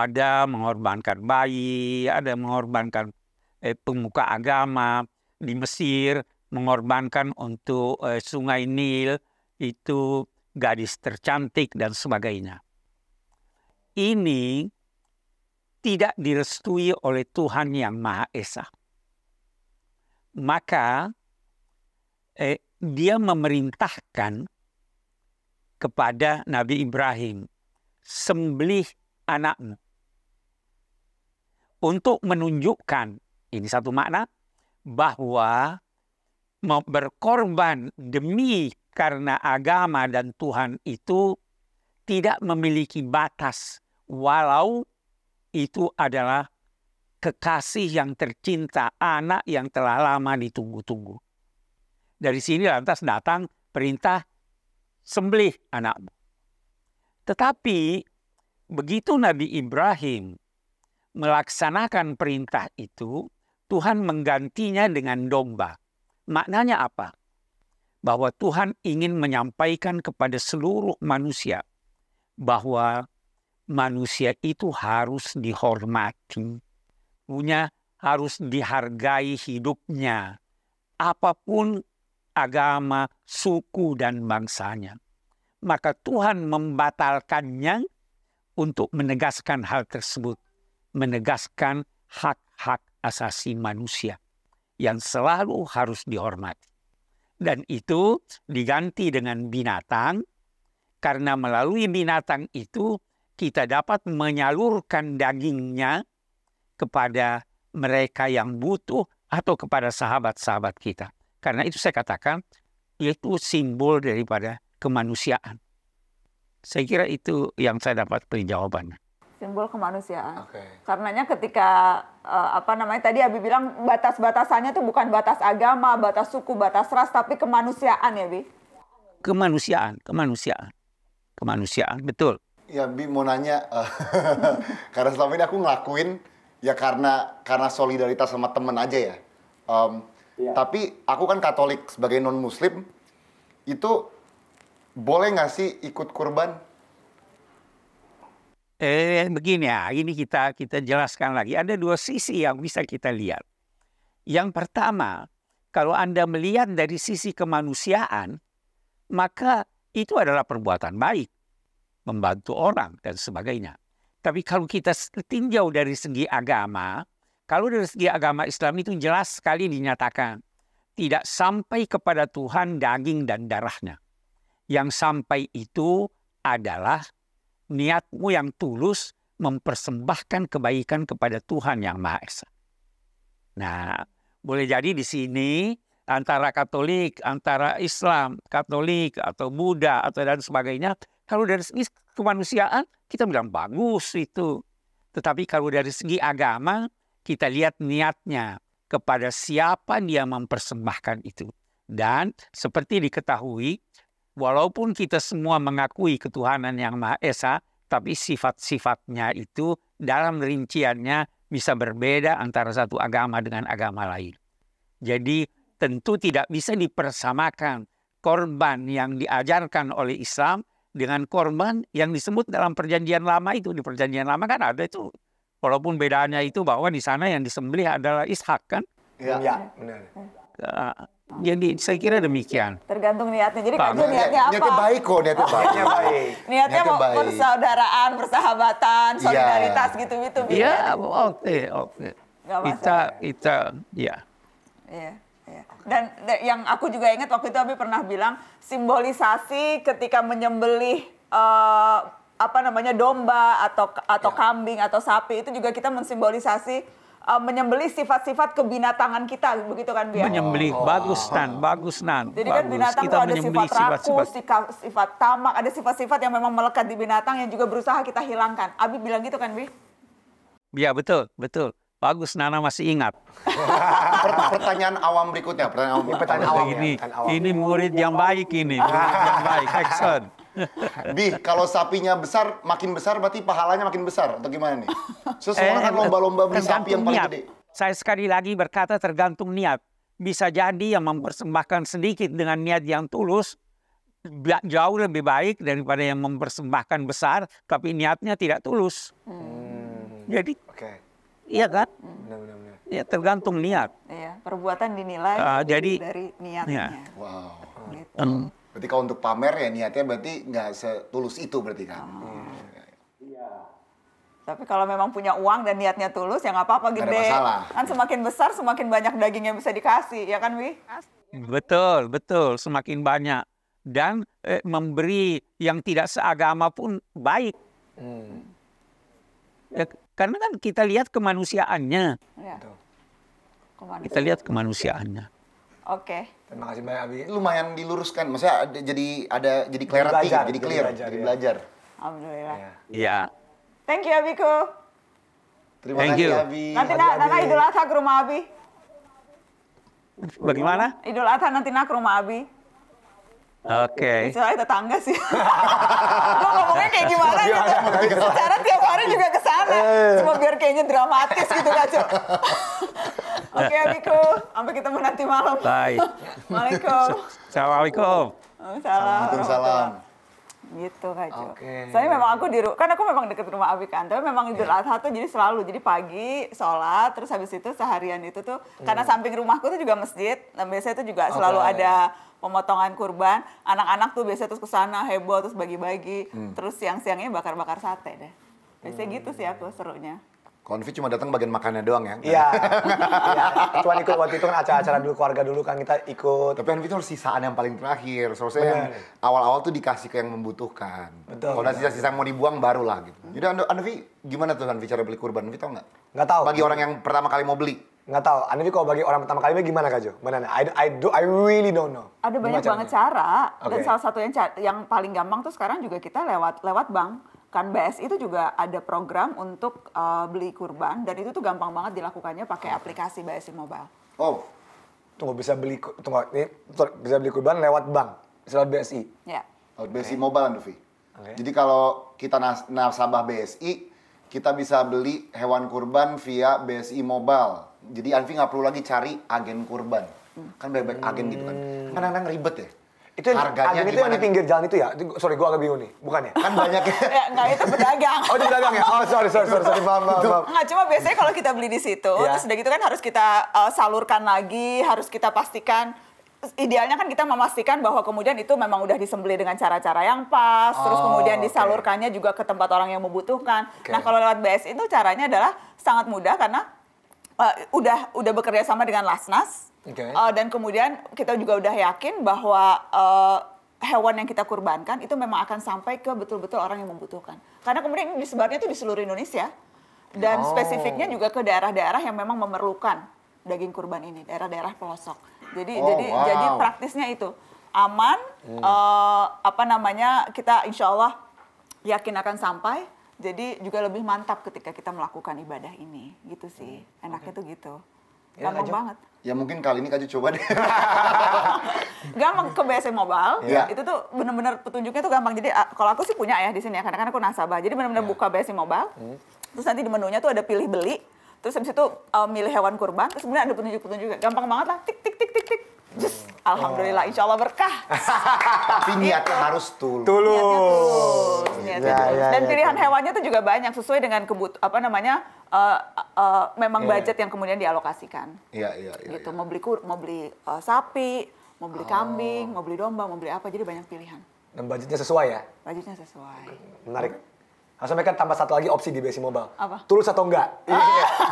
Speaker 2: ada mengorbankan bayi, ada mengorbankan eh, pemuka agama di Mesir, mengorbankan untuk eh, Sungai Nil itu gadis tercantik dan sebagainya. Ini tidak direstui oleh Tuhan yang Maha Esa. Maka eh, dia memerintahkan kepada Nabi Ibrahim, sembelih anakmu untuk menunjukkan ini satu makna bahwa mau berkorban demi karena agama dan Tuhan itu tidak memiliki batas walau itu adalah kekasih yang tercinta, anak yang telah lama ditunggu-tunggu. Dari sini lantas datang perintah sembelih anakmu. Tetapi begitu Nabi Ibrahim melaksanakan perintah itu, Tuhan menggantinya dengan domba. Maknanya apa? Bahwa Tuhan ingin menyampaikan kepada seluruh manusia bahwa manusia itu harus dihormati, punya harus dihargai hidupnya, apapun agama, suku, dan bangsanya. Maka Tuhan membatalkannya untuk menegaskan hal tersebut menegaskan hak-hak asasi manusia yang selalu harus dihormati. Dan itu diganti dengan binatang, karena melalui binatang itu kita dapat menyalurkan dagingnya kepada mereka yang butuh atau kepada sahabat-sahabat kita. Karena itu saya katakan, itu simbol daripada kemanusiaan. Saya kira itu yang saya dapat penjawabannya
Speaker 3: simbol kemanusiaan. Okay. Karenanya ketika uh, apa namanya tadi Abi bilang batas-batasannya tuh bukan batas agama, batas suku, batas ras, tapi kemanusiaan ya Bi.
Speaker 2: Kemanusiaan, kemanusiaan, kemanusiaan, betul.
Speaker 1: Ya Bi mau nanya, uh, karena selama ini aku ngelakuin ya karena karena solidaritas sama temen aja ya. Um, ya. Tapi aku kan Katolik sebagai non Muslim itu boleh nggak sih ikut kurban?
Speaker 2: eh begini ya, ini kita kita jelaskan lagi. Ada dua sisi yang bisa kita lihat. Yang pertama, kalau Anda melihat dari sisi kemanusiaan, maka itu adalah perbuatan baik, membantu orang dan sebagainya. Tapi kalau kita tinjau dari segi agama, kalau dari segi agama Islam itu jelas sekali dinyatakan tidak sampai kepada Tuhan daging dan darahnya. Yang sampai itu adalah niatmu yang tulus mempersembahkan kebaikan kepada Tuhan yang Maha Esa. Nah, boleh jadi di sini antara Katolik, antara Islam, Katolik atau Buddha atau dan sebagainya, kalau dari segi kemanusiaan kita bilang bagus itu. Tetapi kalau dari segi agama kita lihat niatnya kepada siapa dia mempersembahkan itu. Dan seperti diketahui walaupun kita semua mengakui ketuhanan yang Maha Esa, tapi sifat-sifatnya itu dalam rinciannya bisa berbeda antara satu agama dengan agama lain. Jadi tentu tidak bisa dipersamakan korban yang diajarkan oleh Islam dengan korban yang disebut dalam perjanjian lama itu. Di perjanjian lama kan ada itu. Walaupun bedanya itu bahwa di sana yang disembelih adalah Ishak kan? Iya, Ya. Jadi saya kira demikian.
Speaker 3: Tergantung niatnya. Jadi Pak niatnya, niatnya apa? Niatnya baik
Speaker 2: kok, niatnya baik. niatnya baik. niatnya mau baik.
Speaker 3: persaudaraan, persahabatan, iya. solidaritas gitu-gitu. Iya, ya? oke,
Speaker 2: oke. Kita, kita, ya.
Speaker 3: Iya. Dan, dan yang aku juga ingat waktu itu Abi pernah bilang simbolisasi ketika menyembelih uh, apa namanya domba atau atau ya. kambing atau sapi itu juga kita mensimbolisasi uh, menyembelih sifat-sifat kebinatangan kita begitu kan Bia? Menyembelih, oh. bagus nan
Speaker 2: bagus Nan. Jadi kan bagus. kan binatang kita ada sifat rakus,
Speaker 3: sifat, sifat tamak, ada sifat-sifat yang memang melekat di binatang yang juga berusaha kita hilangkan. Abi bilang gitu kan Bi?
Speaker 2: Ya betul, betul. Bagus Nana masih ingat.
Speaker 1: pertanyaan awam berikutnya, pertanyaan awam. Pertanyaan ini,
Speaker 2: murid yang baik ini, murid yang
Speaker 1: baik, excellent. Bih, kalau sapinya besar, makin besar berarti pahalanya makin besar atau gimana nih? So, semua eh, kan lomba-lomba beli sapi yang paling gede.
Speaker 2: Saya sekali lagi berkata tergantung niat. Bisa jadi yang mempersembahkan sedikit dengan niat yang tulus jauh lebih baik daripada yang mempersembahkan besar tapi niatnya tidak tulus. Hmm. Jadi, okay. iya kan? Ya tergantung niat.
Speaker 3: Iya, perbuatan dinilai uh,
Speaker 2: jadi, dari iya. niatnya. Ya. Wow. Gitu. Um,
Speaker 1: Berarti kalau untuk pamer ya niatnya berarti nggak setulus itu berarti kan? Hmm. Iya.
Speaker 3: iya. Tapi kalau memang punya uang dan niatnya tulus ya nggak apa-apa gede. masalah. Kan semakin besar semakin banyak daging yang bisa dikasih, ya kan Wi?
Speaker 2: Betul, betul. Semakin banyak. Dan eh, memberi yang tidak seagama pun baik. Hmm. Ya, karena kan kita lihat kemanusiaannya. Ya. Kita lihat kemanusiaannya.
Speaker 3: Oke. Okay.
Speaker 1: Terima kasih banyak Abi. Lumayan diluruskan, maksudnya ada, jadi ada jadi clarity, jadi, belajar, jadi clear, jadi belajar. Jadi ya. belajar.
Speaker 3: Alhamdulillah. Iya. iya. Thank you Abiku.
Speaker 2: Terima Thank kasih you. Abi.
Speaker 1: Nanti nak
Speaker 3: nak na, Idul Adha ke rumah Abi. Bagaimana? Idul Adha nanti nak ke rumah Abi.
Speaker 2: Oke. Okay.
Speaker 3: tetangga sih. Gue ngomongnya kayak gimana gitu. Secara tiap hari juga ke sana. Eh. Cuma biar kayaknya dramatis gitu kan.
Speaker 2: Oke, okay, Amiko.
Speaker 3: Sampai ketemu nanti malam. Bye.
Speaker 2: Waalaikumsalam. Assalamualaikum.
Speaker 3: Waalaikumsalam. Gitu Kak Jo. Okay. Saya memang aku di kan aku memang deket rumah Abi kan, tapi memang iya. Idul yeah. Adha tuh jadi selalu jadi pagi sholat, terus habis itu seharian itu tuh hmm. karena samping rumahku tuh juga masjid, dan biasanya tuh juga okay. selalu ada pemotongan kurban, anak-anak tuh biasanya terus ke sana heboh terus bagi-bagi, hmm. terus siang-siangnya bakar-bakar sate deh. Biasanya hmm. gitu sih aku serunya.
Speaker 1: Konfi cuma datang bagian makannya doang ya? Iya. iya. Cuman ikut waktu itu kan acara-acara dulu keluarga dulu kan kita ikut. Tapi Konfi itu harus sisaan yang paling terakhir. Soalnya yang awal-awal tuh dikasih ke yang membutuhkan. Betul. Kalau ada sisa-sisa mau dibuang barulah gitu. Hmm. Jadi Anvi gimana tuh konfi cara beli kurban? Konfi tau nggak? Nggak tahu. Bagi orang yang pertama kali mau beli. Nggak tahu. Anvi kalau bagi orang pertama kali gimana Kak Jo? Mana?
Speaker 4: I, I, do, I really don't know.
Speaker 3: Ada banyak banget cara. Okay. Dan salah satu yang yang paling gampang tuh sekarang juga kita lewat lewat bank Kan BSI itu juga ada program untuk uh, beli kurban dan itu tuh gampang banget dilakukannya pakai oh. aplikasi BSI Mobile.
Speaker 1: Oh, tunggu bisa beli tunggu ini bisa beli kurban lewat bank, lewat BSI. Ya. Yeah. Lewat BSI Mobile, Andovi. Okay. Jadi kalau kita nas nasabah BSI, kita bisa beli hewan kurban via BSI Mobile. Jadi Anvi nggak perlu lagi cari agen kurban. Hmm. Kan banyak banyak agen gitu kan. kan hmm. Kadang-kadang ribet ya itu yang, harganya itu yang di pinggir jalan itu ya? Sorry, gue
Speaker 4: agak bingung nih. Bukan ya? Kan banyak ya?
Speaker 3: Enggak, itu pedagang. Oh, itu pedagang ya? Oh,
Speaker 4: sorry, sorry, sorry. sorry maaf, maaf, maaf.
Speaker 3: Enggak, cuma biasanya kalau kita beli di situ, yeah. terus udah gitu kan harus kita uh, salurkan lagi, harus kita pastikan idealnya kan kita memastikan bahwa kemudian itu memang udah disembeli dengan cara-cara yang pas, oh, terus kemudian disalurkannya okay. juga ke tempat orang yang membutuhkan. Okay. Nah, kalau lewat BS itu caranya adalah sangat mudah karena uh, udah udah bekerja sama dengan Lasnas Okay. Uh, eh, dan kemudian kita juga udah yakin bahwa uh, hewan yang kita kurbankan itu memang akan sampai ke betul-betul orang yang membutuhkan. Karena kemudian ini disebarnya itu di seluruh Indonesia dan oh. spesifiknya juga ke daerah-daerah yang memang memerlukan daging kurban ini, daerah-daerah pelosok. Jadi oh, jadi wow. jadi praktisnya itu aman hmm. uh, apa namanya kita insya Allah yakin akan sampai. Jadi juga lebih mantap ketika kita melakukan ibadah ini, gitu sih. Hmm, Enaknya okay. tuh gitu.
Speaker 1: Gampang ya, banget ya mungkin kali ini kajut coba deh.
Speaker 3: gampang ke BSC Mobile, yeah. Ya. itu tuh bener-bener petunjuknya tuh gampang. Jadi ah, kalau aku sih punya ya di sini ya, karena kan aku nasabah. Jadi bener-bener yeah. buka BSC Mobile, hmm. terus nanti di menunya tuh ada pilih beli, terus habis itu um, milih hewan kurban, terus kemudian ada petunjuk-petunjuk. Gampang banget lah, tik tik tik tik tik. Just, hmm. Alhamdulillah, insya Allah berkah.
Speaker 1: Tapi gitu. niatnya harus tulus. Tulus. Niatnya tulus. Iya, niatnya iya, tulus. Ya, ya, Dan ya, pilihan ya.
Speaker 3: hewannya tuh juga banyak sesuai dengan kebut apa namanya uh, uh, memang yeah. Iya. budget yang kemudian dialokasikan.
Speaker 1: Iya, yeah, iya, yeah, yeah,
Speaker 3: Gitu, yeah. mau beli kur, mau beli uh, sapi, mau beli oh. kambing, mau beli domba, mau beli apa, jadi banyak pilihan.
Speaker 4: Dan budgetnya sesuai ya?
Speaker 1: Budgetnya sesuai.
Speaker 4: Menarik. Langsung mereka tambah satu lagi opsi di BSI Mobile. Apa? Tulus atau enggak?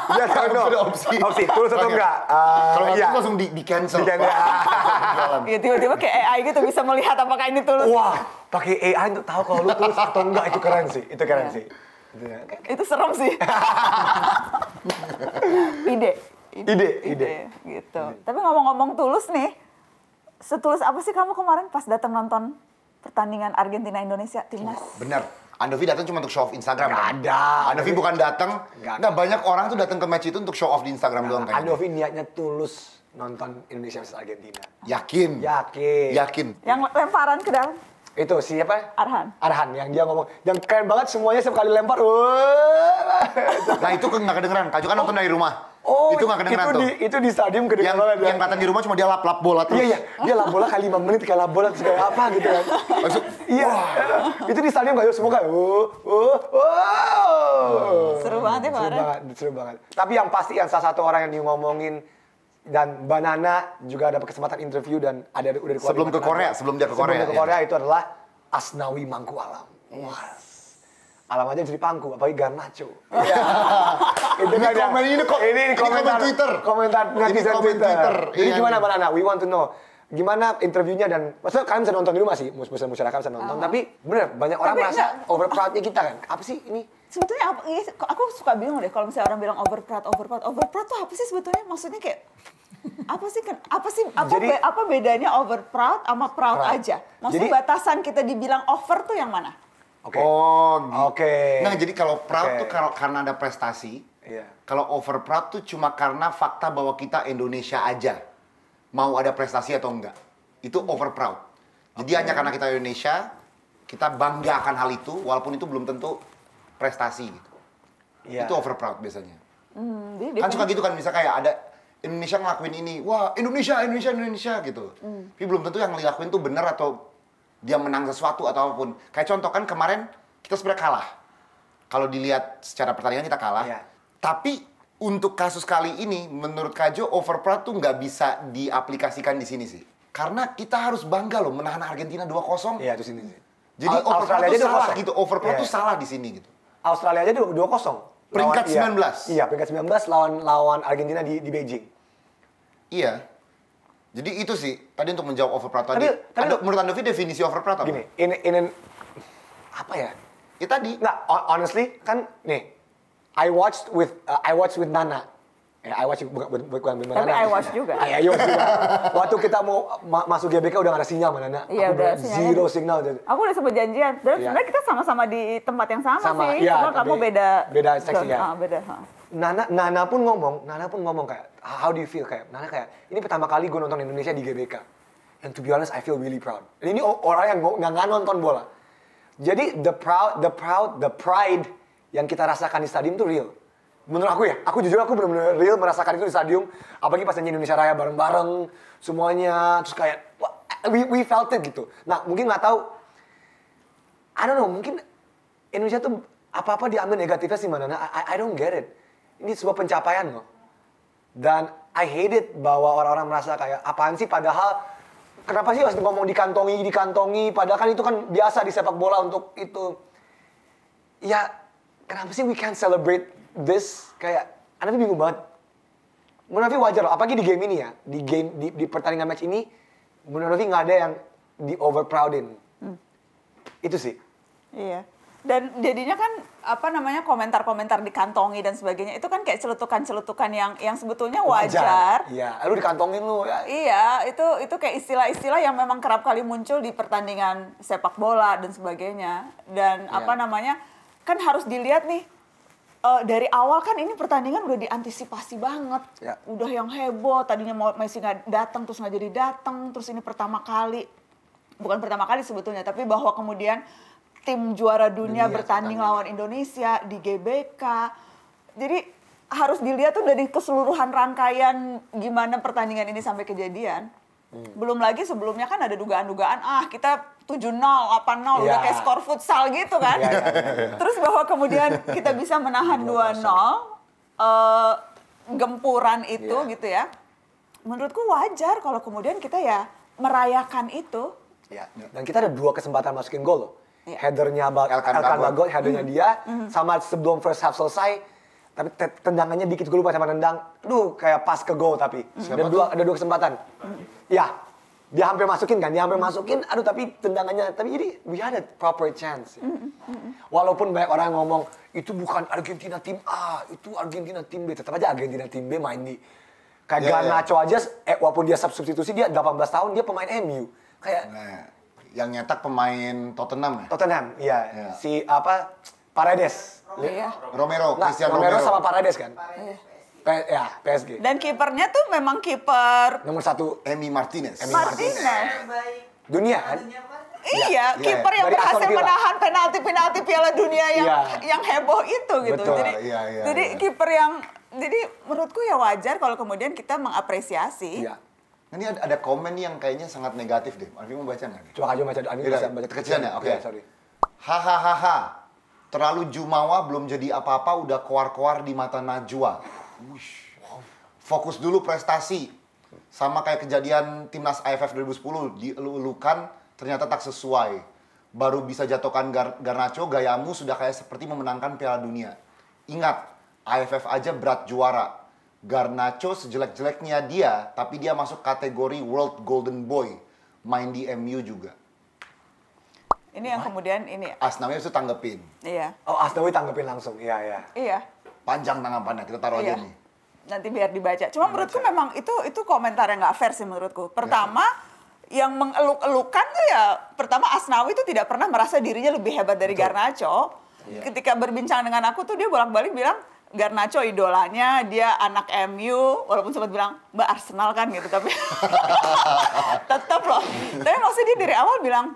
Speaker 1: Ah. Iya, ah. kan? No. opsi. Opsi, tulus atau okay. enggak? Uh, Kalau
Speaker 4: iya. langsung di, di cancel. Di
Speaker 2: cancel.
Speaker 4: ya tiba-tiba kayak AI gitu bisa melihat apakah ini tulus. Wah, pakai AI untuk tahu kalau lu tulus atau enggak itu keren sih, itu keren iya. sih. Gitu kan? itu serem sih
Speaker 3: ide ide ide, ide. gitu ide. tapi ngomong-ngomong tulus nih setulus apa sih kamu kemarin pas datang nonton pertandingan Argentina Indonesia timnas
Speaker 1: bener Andovi datang cuma untuk show off Instagram. Gak kan? ada. Andovi bukan datang. Gak, banyak orang tuh datang ke match itu untuk show off di Instagram doang kan? Andovi niatnya tulus nonton Indonesia vs
Speaker 4: Argentina. Yakin. Yakin. Yakin. Yang lemparan ke dalam itu siapa? Arhan. Arhan yang dia ngomong, yang keren banget semuanya setiap kali lempar. nah itu
Speaker 1: nggak kedengeran, kau Ju kan oh. nonton dari rumah. Oh, itu nggak kedengeran itu tuh. Di, itu di stadium kedengeran yang, banget. Ya. Yang kata di rumah cuma dia lap-lap bola terus. Iya, iya. Dia lap bola kali 5 menit kayak lap bola terus kayak apa gitu kan. iya.
Speaker 4: itu di stadium kayak semua kayak oh, oh, Seru banget ya, Pak Seru banget, seru banget. Tapi yang pasti yang salah satu orang yang diomongin dan Banana juga dapat kesempatan interview dan ada udah dikeluarkan. Sebelum ke Korea, sebelum dia ke Korea. Sebelum ke iya. Korea ya. itu adalah Asnawi Mangku Alam. Yes. Wah. Alam aja jadi pangku, apalagi Garnacho. Ya. ini, kan komen, ini, ko ini, ini komentar, ini Twitter. Komentar netizen Twitter. Twitter. Jadi iya, gimana Banana? We want to know gimana interviewnya dan maksudnya kalian bisa nonton di rumah sih musuh masyarakat bisa nonton uh. tapi bener banyak orang tapi, merasa proudnya kita kan
Speaker 3: apa sih ini sebetulnya apa aku suka bingung deh kalau misalnya orang bilang proud over proud tuh apa sih sebetulnya maksudnya kayak apa sih kan apa sih apa jadi, be, apa bedanya over proud sama proud, proud. aja? Maksudnya jadi, batasan kita dibilang over tuh yang mana?
Speaker 1: Oke. Okay. Oh, gitu. oke. Okay. Nah, jadi kalau proud okay. tuh kalau karena ada prestasi. Yeah. Kalau over proud tuh cuma karena fakta bahwa kita Indonesia aja. Mau ada prestasi atau enggak. Itu over proud. Jadi okay. hanya karena kita Indonesia, kita bangga akan hal itu walaupun itu belum tentu prestasi gitu. Yeah. Itu over proud biasanya.
Speaker 3: Hmm,
Speaker 4: kan suka gitu
Speaker 1: kan bisa kayak ada Indonesia ngelakuin ini, wah Indonesia, Indonesia, Indonesia gitu. Hmm. Tapi belum tentu yang ngelakuin tuh bener atau dia menang sesuatu atau apapun. Kayak contoh kan kemarin kita sebenarnya kalah. Kalau dilihat secara pertandingan kita kalah. Yeah. Tapi untuk kasus kali ini, menurut Kajo, overprat tuh nggak bisa diaplikasikan di sini sih. Karena kita harus bangga loh menahan Argentina 2-0. Iya, di sini sih. Jadi Al overprat itu salah gitu. Overproud yeah. tuh iya. salah di sini gitu. Australia aja 2-0. Peringkat lawan, 19. Iya,
Speaker 4: iya, peringkat 19 lawan lawan Argentina di di Beijing.
Speaker 1: Iya. Jadi itu sih tadi untuk menjawab overprata. tadi. tadi anda, menurut Anda definisi overprata apa? Gini, ini ini apa ya? Ya tadi. Nah, honestly kan nih I watched with
Speaker 4: uh, I watched with Nana Eh, watch bukan, bukan bukan Tapi iWatch juga. Ah, iya, iWatch juga. Waktu kita mau ma masuk GBK udah gak ada sinyal mana nak. Iya, udah zero sinyal.
Speaker 3: Aku udah sempat janjian. Dan iya. sebenarnya kita sama-sama di tempat yang sama, sama sih. Iya, kamu beda beda seksi ya. Ah, beda.
Speaker 4: Nana Nana pun ngomong, Nana pun ngomong kayak how do you feel kayak Nana kayak ini pertama kali gue nonton Indonesia di GBK. And to be honest, I feel really proud. Dan ini orang yang nggak nonton bola. Jadi the proud, the proud, the pride yang kita rasakan di stadium itu real menurut aku ya, aku jujur aku benar-benar real merasakan itu di stadium, apalagi pas nyanyi Indonesia Raya bareng-bareng semuanya, terus kayak we, we felt it gitu. Nah mungkin nggak tahu, I don't know, mungkin Indonesia tuh apa-apa diambil negatifnya sih mana? I, I don't get it. Ini sebuah pencapaian loh. Dan I hate it bahwa orang-orang merasa kayak apaan sih padahal kenapa sih harus ngomong dikantongi dikantongi padahal kan itu kan biasa di sepak bola untuk itu ya kenapa sih we can't celebrate this kayak tuh bingung banget. Menurut wajar loh, apalagi di game ini ya, di game di, di pertandingan match ini, menurut nggak ada yang di overproudin. Hmm. Itu sih.
Speaker 3: Iya. Dan jadinya kan apa namanya komentar-komentar dikantongi dan sebagainya itu kan kayak celutukan-celutukan yang yang sebetulnya wajar.
Speaker 4: wajar. Iya, lu dikantongin lu. Ya.
Speaker 3: Iya, itu itu kayak istilah-istilah yang memang kerap kali muncul di pertandingan sepak bola dan sebagainya. Dan iya. apa namanya kan harus dilihat nih uh, dari awal kan ini pertandingan udah diantisipasi banget. Ya. Udah yang heboh, tadinya mau Messi nggak datang terus nggak jadi datang, terus ini pertama kali. Bukan pertama kali sebetulnya, tapi bahwa kemudian tim juara dunia, dunia bertanding lawan Indonesia di GBK. Jadi harus dilihat tuh dari keseluruhan rangkaian gimana pertandingan ini sampai kejadian. Hmm. Belum lagi sebelumnya kan ada dugaan-dugaan, ah kita tujuh nol, delapan nol, udah iya. kayak skor futsal gitu kan. Yeah, yeah, yeah, yeah. Terus bahwa kemudian kita bisa menahan iya, dua nol, uh, gempuran itu yeah. gitu ya. Menurutku wajar kalau kemudian kita ya merayakan itu.
Speaker 4: Ya. Dan kita ada dua kesempatan masukin gol loh. Yeah. Headernya Bal Elkan, Elkan Bagot, headernya mm. dia mm. sama sebelum first half selesai tapi tendangannya dikit gue lupa sama tendang. Duh, kayak pas ke gol tapi. Mm. Ada dua ada dua kesempatan. Mm. Ya, dia hampir masukin kan, dia hampir masukin, aduh tapi tendangannya, tapi jadi we had a proper chance. Mm, mm, mm, walaupun banyak orang ngomong itu bukan Argentina tim A, itu Argentina tim B, tetap aja Argentina tim B main di kayak yeah, ya. Garnacho yeah. aja, eh, walaupun dia substitusi dia 18 tahun dia pemain MU,
Speaker 1: kayak nah,
Speaker 4: yang nyetak pemain Tottenham ya. Tottenham, iya yeah. si apa Paredes, Romero, oh, Romero, iya. Romero. Nah, Christian Romero, Romero sama Paredes kan.
Speaker 3: Paredes.
Speaker 4: P ya, PSG. Dan
Speaker 3: kipernya tuh memang kiper nomor satu Emi
Speaker 1: Martinez. Emi Martinez.
Speaker 3: Martinez. Dunia kan? Iya, ya, kiper ya. yang Dari berhasil menahan penalti-penalti Piala Dunia yang ya. yang heboh itu gitu. Betul, jadi ya, ya, jadi ya. kiper yang jadi menurutku ya wajar kalau kemudian kita mengapresiasi.
Speaker 1: Iya. Ini ada, ada komen yang kayaknya sangat negatif deh. Alvin mau baca nggak? Coba aja baca. Alvin iya, baca, baca kecilan ya. Iya, Oke. Okay. sorry. Hahaha. Terlalu jumawa belum jadi apa-apa udah koar-koar di mata Najwa. Fokus dulu prestasi. Sama kayak kejadian timnas AFF 2010 dielu ternyata tak sesuai. Baru bisa jatuhkan Gar Garnacho, gayamu sudah kayak seperti memenangkan Piala Dunia. Ingat, AFF aja berat juara. Garnacho sejelek-jeleknya dia, tapi dia masuk kategori World Golden Boy. Main di MU juga.
Speaker 3: Ini yang kemudian ini. Ya?
Speaker 1: Asnawi itu tanggepin. Iya. Oh Asnawi tanggepin langsung, iya iya. Iya panjang tanggapannya kita taruh iya. aja nih
Speaker 3: nanti biar dibaca. Cuma menurutku memang itu itu komentar yang nggak fair sih menurutku. Iya. Pertama ya. yang mengeluk-elukan tuh ya pertama Asnawi itu tidak pernah merasa dirinya lebih hebat dari Betul. Garnacho. Ya. Ketika berbincang dengan aku tuh dia bolak-balik bilang Garnacho idolanya, dia anak MU, walaupun sempat bilang Mbak Arsenal kan gitu tapi tetap loh. Tapi maksudnya dia dari awal bilang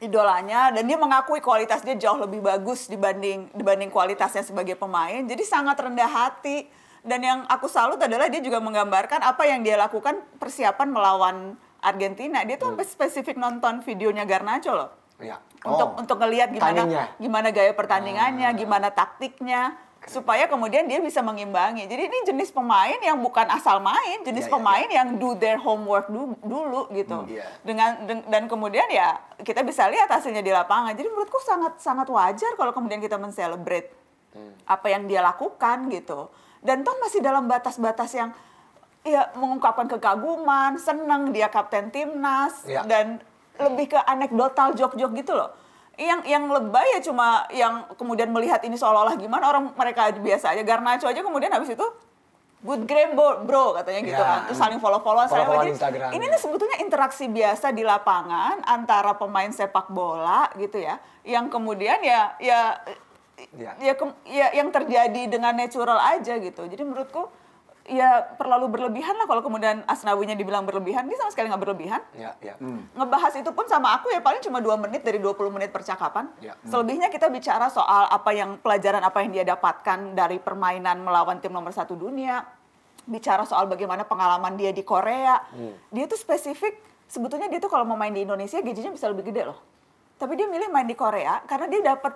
Speaker 3: idolanya dan dia mengakui kualitasnya jauh lebih bagus dibanding dibanding kualitasnya sebagai pemain. Jadi sangat rendah hati dan yang aku salut adalah dia juga menggambarkan apa yang dia lakukan persiapan melawan Argentina. Dia tuh hmm. sampai spesifik nonton videonya Garnacho loh.
Speaker 4: Ya. Oh. Untuk
Speaker 3: untuk ngelihat gimana Taninya. gimana gaya pertandingannya, hmm. gimana taktiknya supaya kemudian dia bisa mengimbangi. Jadi ini jenis pemain yang bukan asal main, jenis yeah, iya, pemain yeah. yang do their homework du dulu gitu. Hmm, yeah. Dengan de dan kemudian ya kita bisa lihat hasilnya di lapangan. Jadi menurutku sangat sangat wajar kalau kemudian kita mencelebrate hmm. apa yang dia lakukan gitu. Dan toh masih dalam batas-batas yang ya mengungkapkan kekaguman, senang dia kapten timnas yeah. dan lebih ke anekdotal jok-jok gitu loh yang yang lebay ya cuma yang kemudian melihat ini seolah-olah gimana orang mereka biasa aja Garnacho aja kemudian habis itu good game bro, bro katanya gitu ya. kan terus saling follow follow, follow, -followan, follow, ini sebetulnya interaksi biasa di lapangan antara pemain sepak bola gitu ya yang kemudian ya ya ya ya, ya, ya yang terjadi dengan natural aja gitu jadi menurutku ya terlalu berlebihan lah kalau kemudian Asnawinya dibilang berlebihan, dia sama sekali nggak berlebihan.
Speaker 4: Ya, ya. Hmm.
Speaker 3: Ngebahas itu pun sama aku ya paling cuma dua menit dari 20 menit percakapan. Ya. Hmm. Selebihnya kita bicara soal apa yang pelajaran apa yang dia dapatkan dari permainan melawan tim nomor satu dunia, bicara soal bagaimana pengalaman dia di Korea. Hmm. Dia tuh spesifik sebetulnya dia tuh kalau mau main di Indonesia gajinya bisa lebih gede loh. Tapi dia milih main di Korea karena dia dapat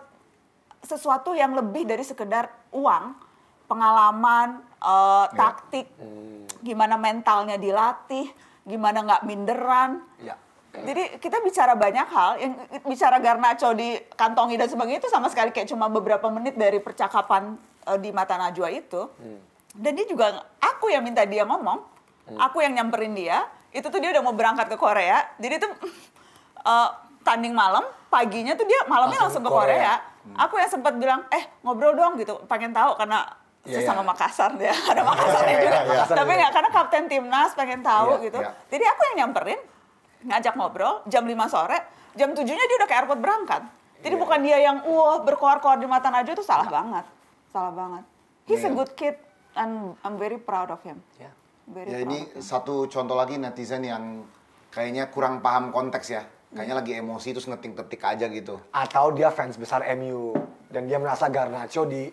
Speaker 3: sesuatu yang lebih dari sekedar uang pengalaman, uh, taktik, ya. hmm. gimana mentalnya dilatih, gimana nggak minderan. Ya. Jadi kita bicara banyak hal, yang bicara Garnacho di kantongi dan sebagainya itu sama sekali kayak cuma beberapa menit dari percakapan uh, di mata Najwa itu. Hmm. Dan dia juga aku yang minta dia ngomong, hmm. aku yang nyamperin dia. Itu tuh dia udah mau berangkat ke Korea. Jadi itu uh, eh, tanding malam, paginya tuh dia malamnya langsung, langsung ke Korea. Korea. Hmm. Aku yang sempat bilang, "Eh, ngobrol dong" gitu, pengen tahu karena yeah, iya. sama yeah. Makassar deh, ada yeah, iya, juga. Yeah, yeah, yeah. Tapi nggak, karena kapten timnas pengen tahu yeah, gitu. Yeah. Jadi aku yang nyamperin, ngajak ngobrol, jam 5 sore, jam 7-nya dia udah ke airport berangkat. Jadi yeah. bukan iya. dia yang wah berkoar-koar di mata Najwa itu salah banget, salah banget. He's yeah. a good kid and I'm very proud of him. Yeah. Ya ya ini
Speaker 1: satu contoh lagi netizen yang kayaknya kurang paham konteks ya. Kayaknya lagi emosi terus ngetik-ngetik aja gitu. Atau
Speaker 4: dia fans besar MU dan dia merasa Garnacho di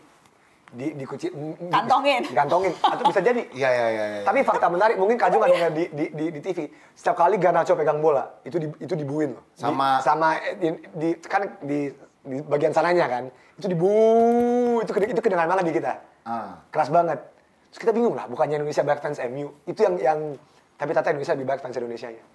Speaker 4: di dikuci kantongin kantongin atau bisa jadi iya iya iya ya, tapi fakta menarik mungkin kajung iya. ada di, di di di TV setiap kali Garnacho pegang bola itu di, itu dibuin loh sama di, sama eh, di, di kan di, di bagian sananya kan itu dibu itu itu kedengaran malah di kita uh. keras banget terus kita bingung lah bukannya Indonesia back fans MU itu yang yang tapi tata Indonesia lebih back fans Indonesia
Speaker 1: ya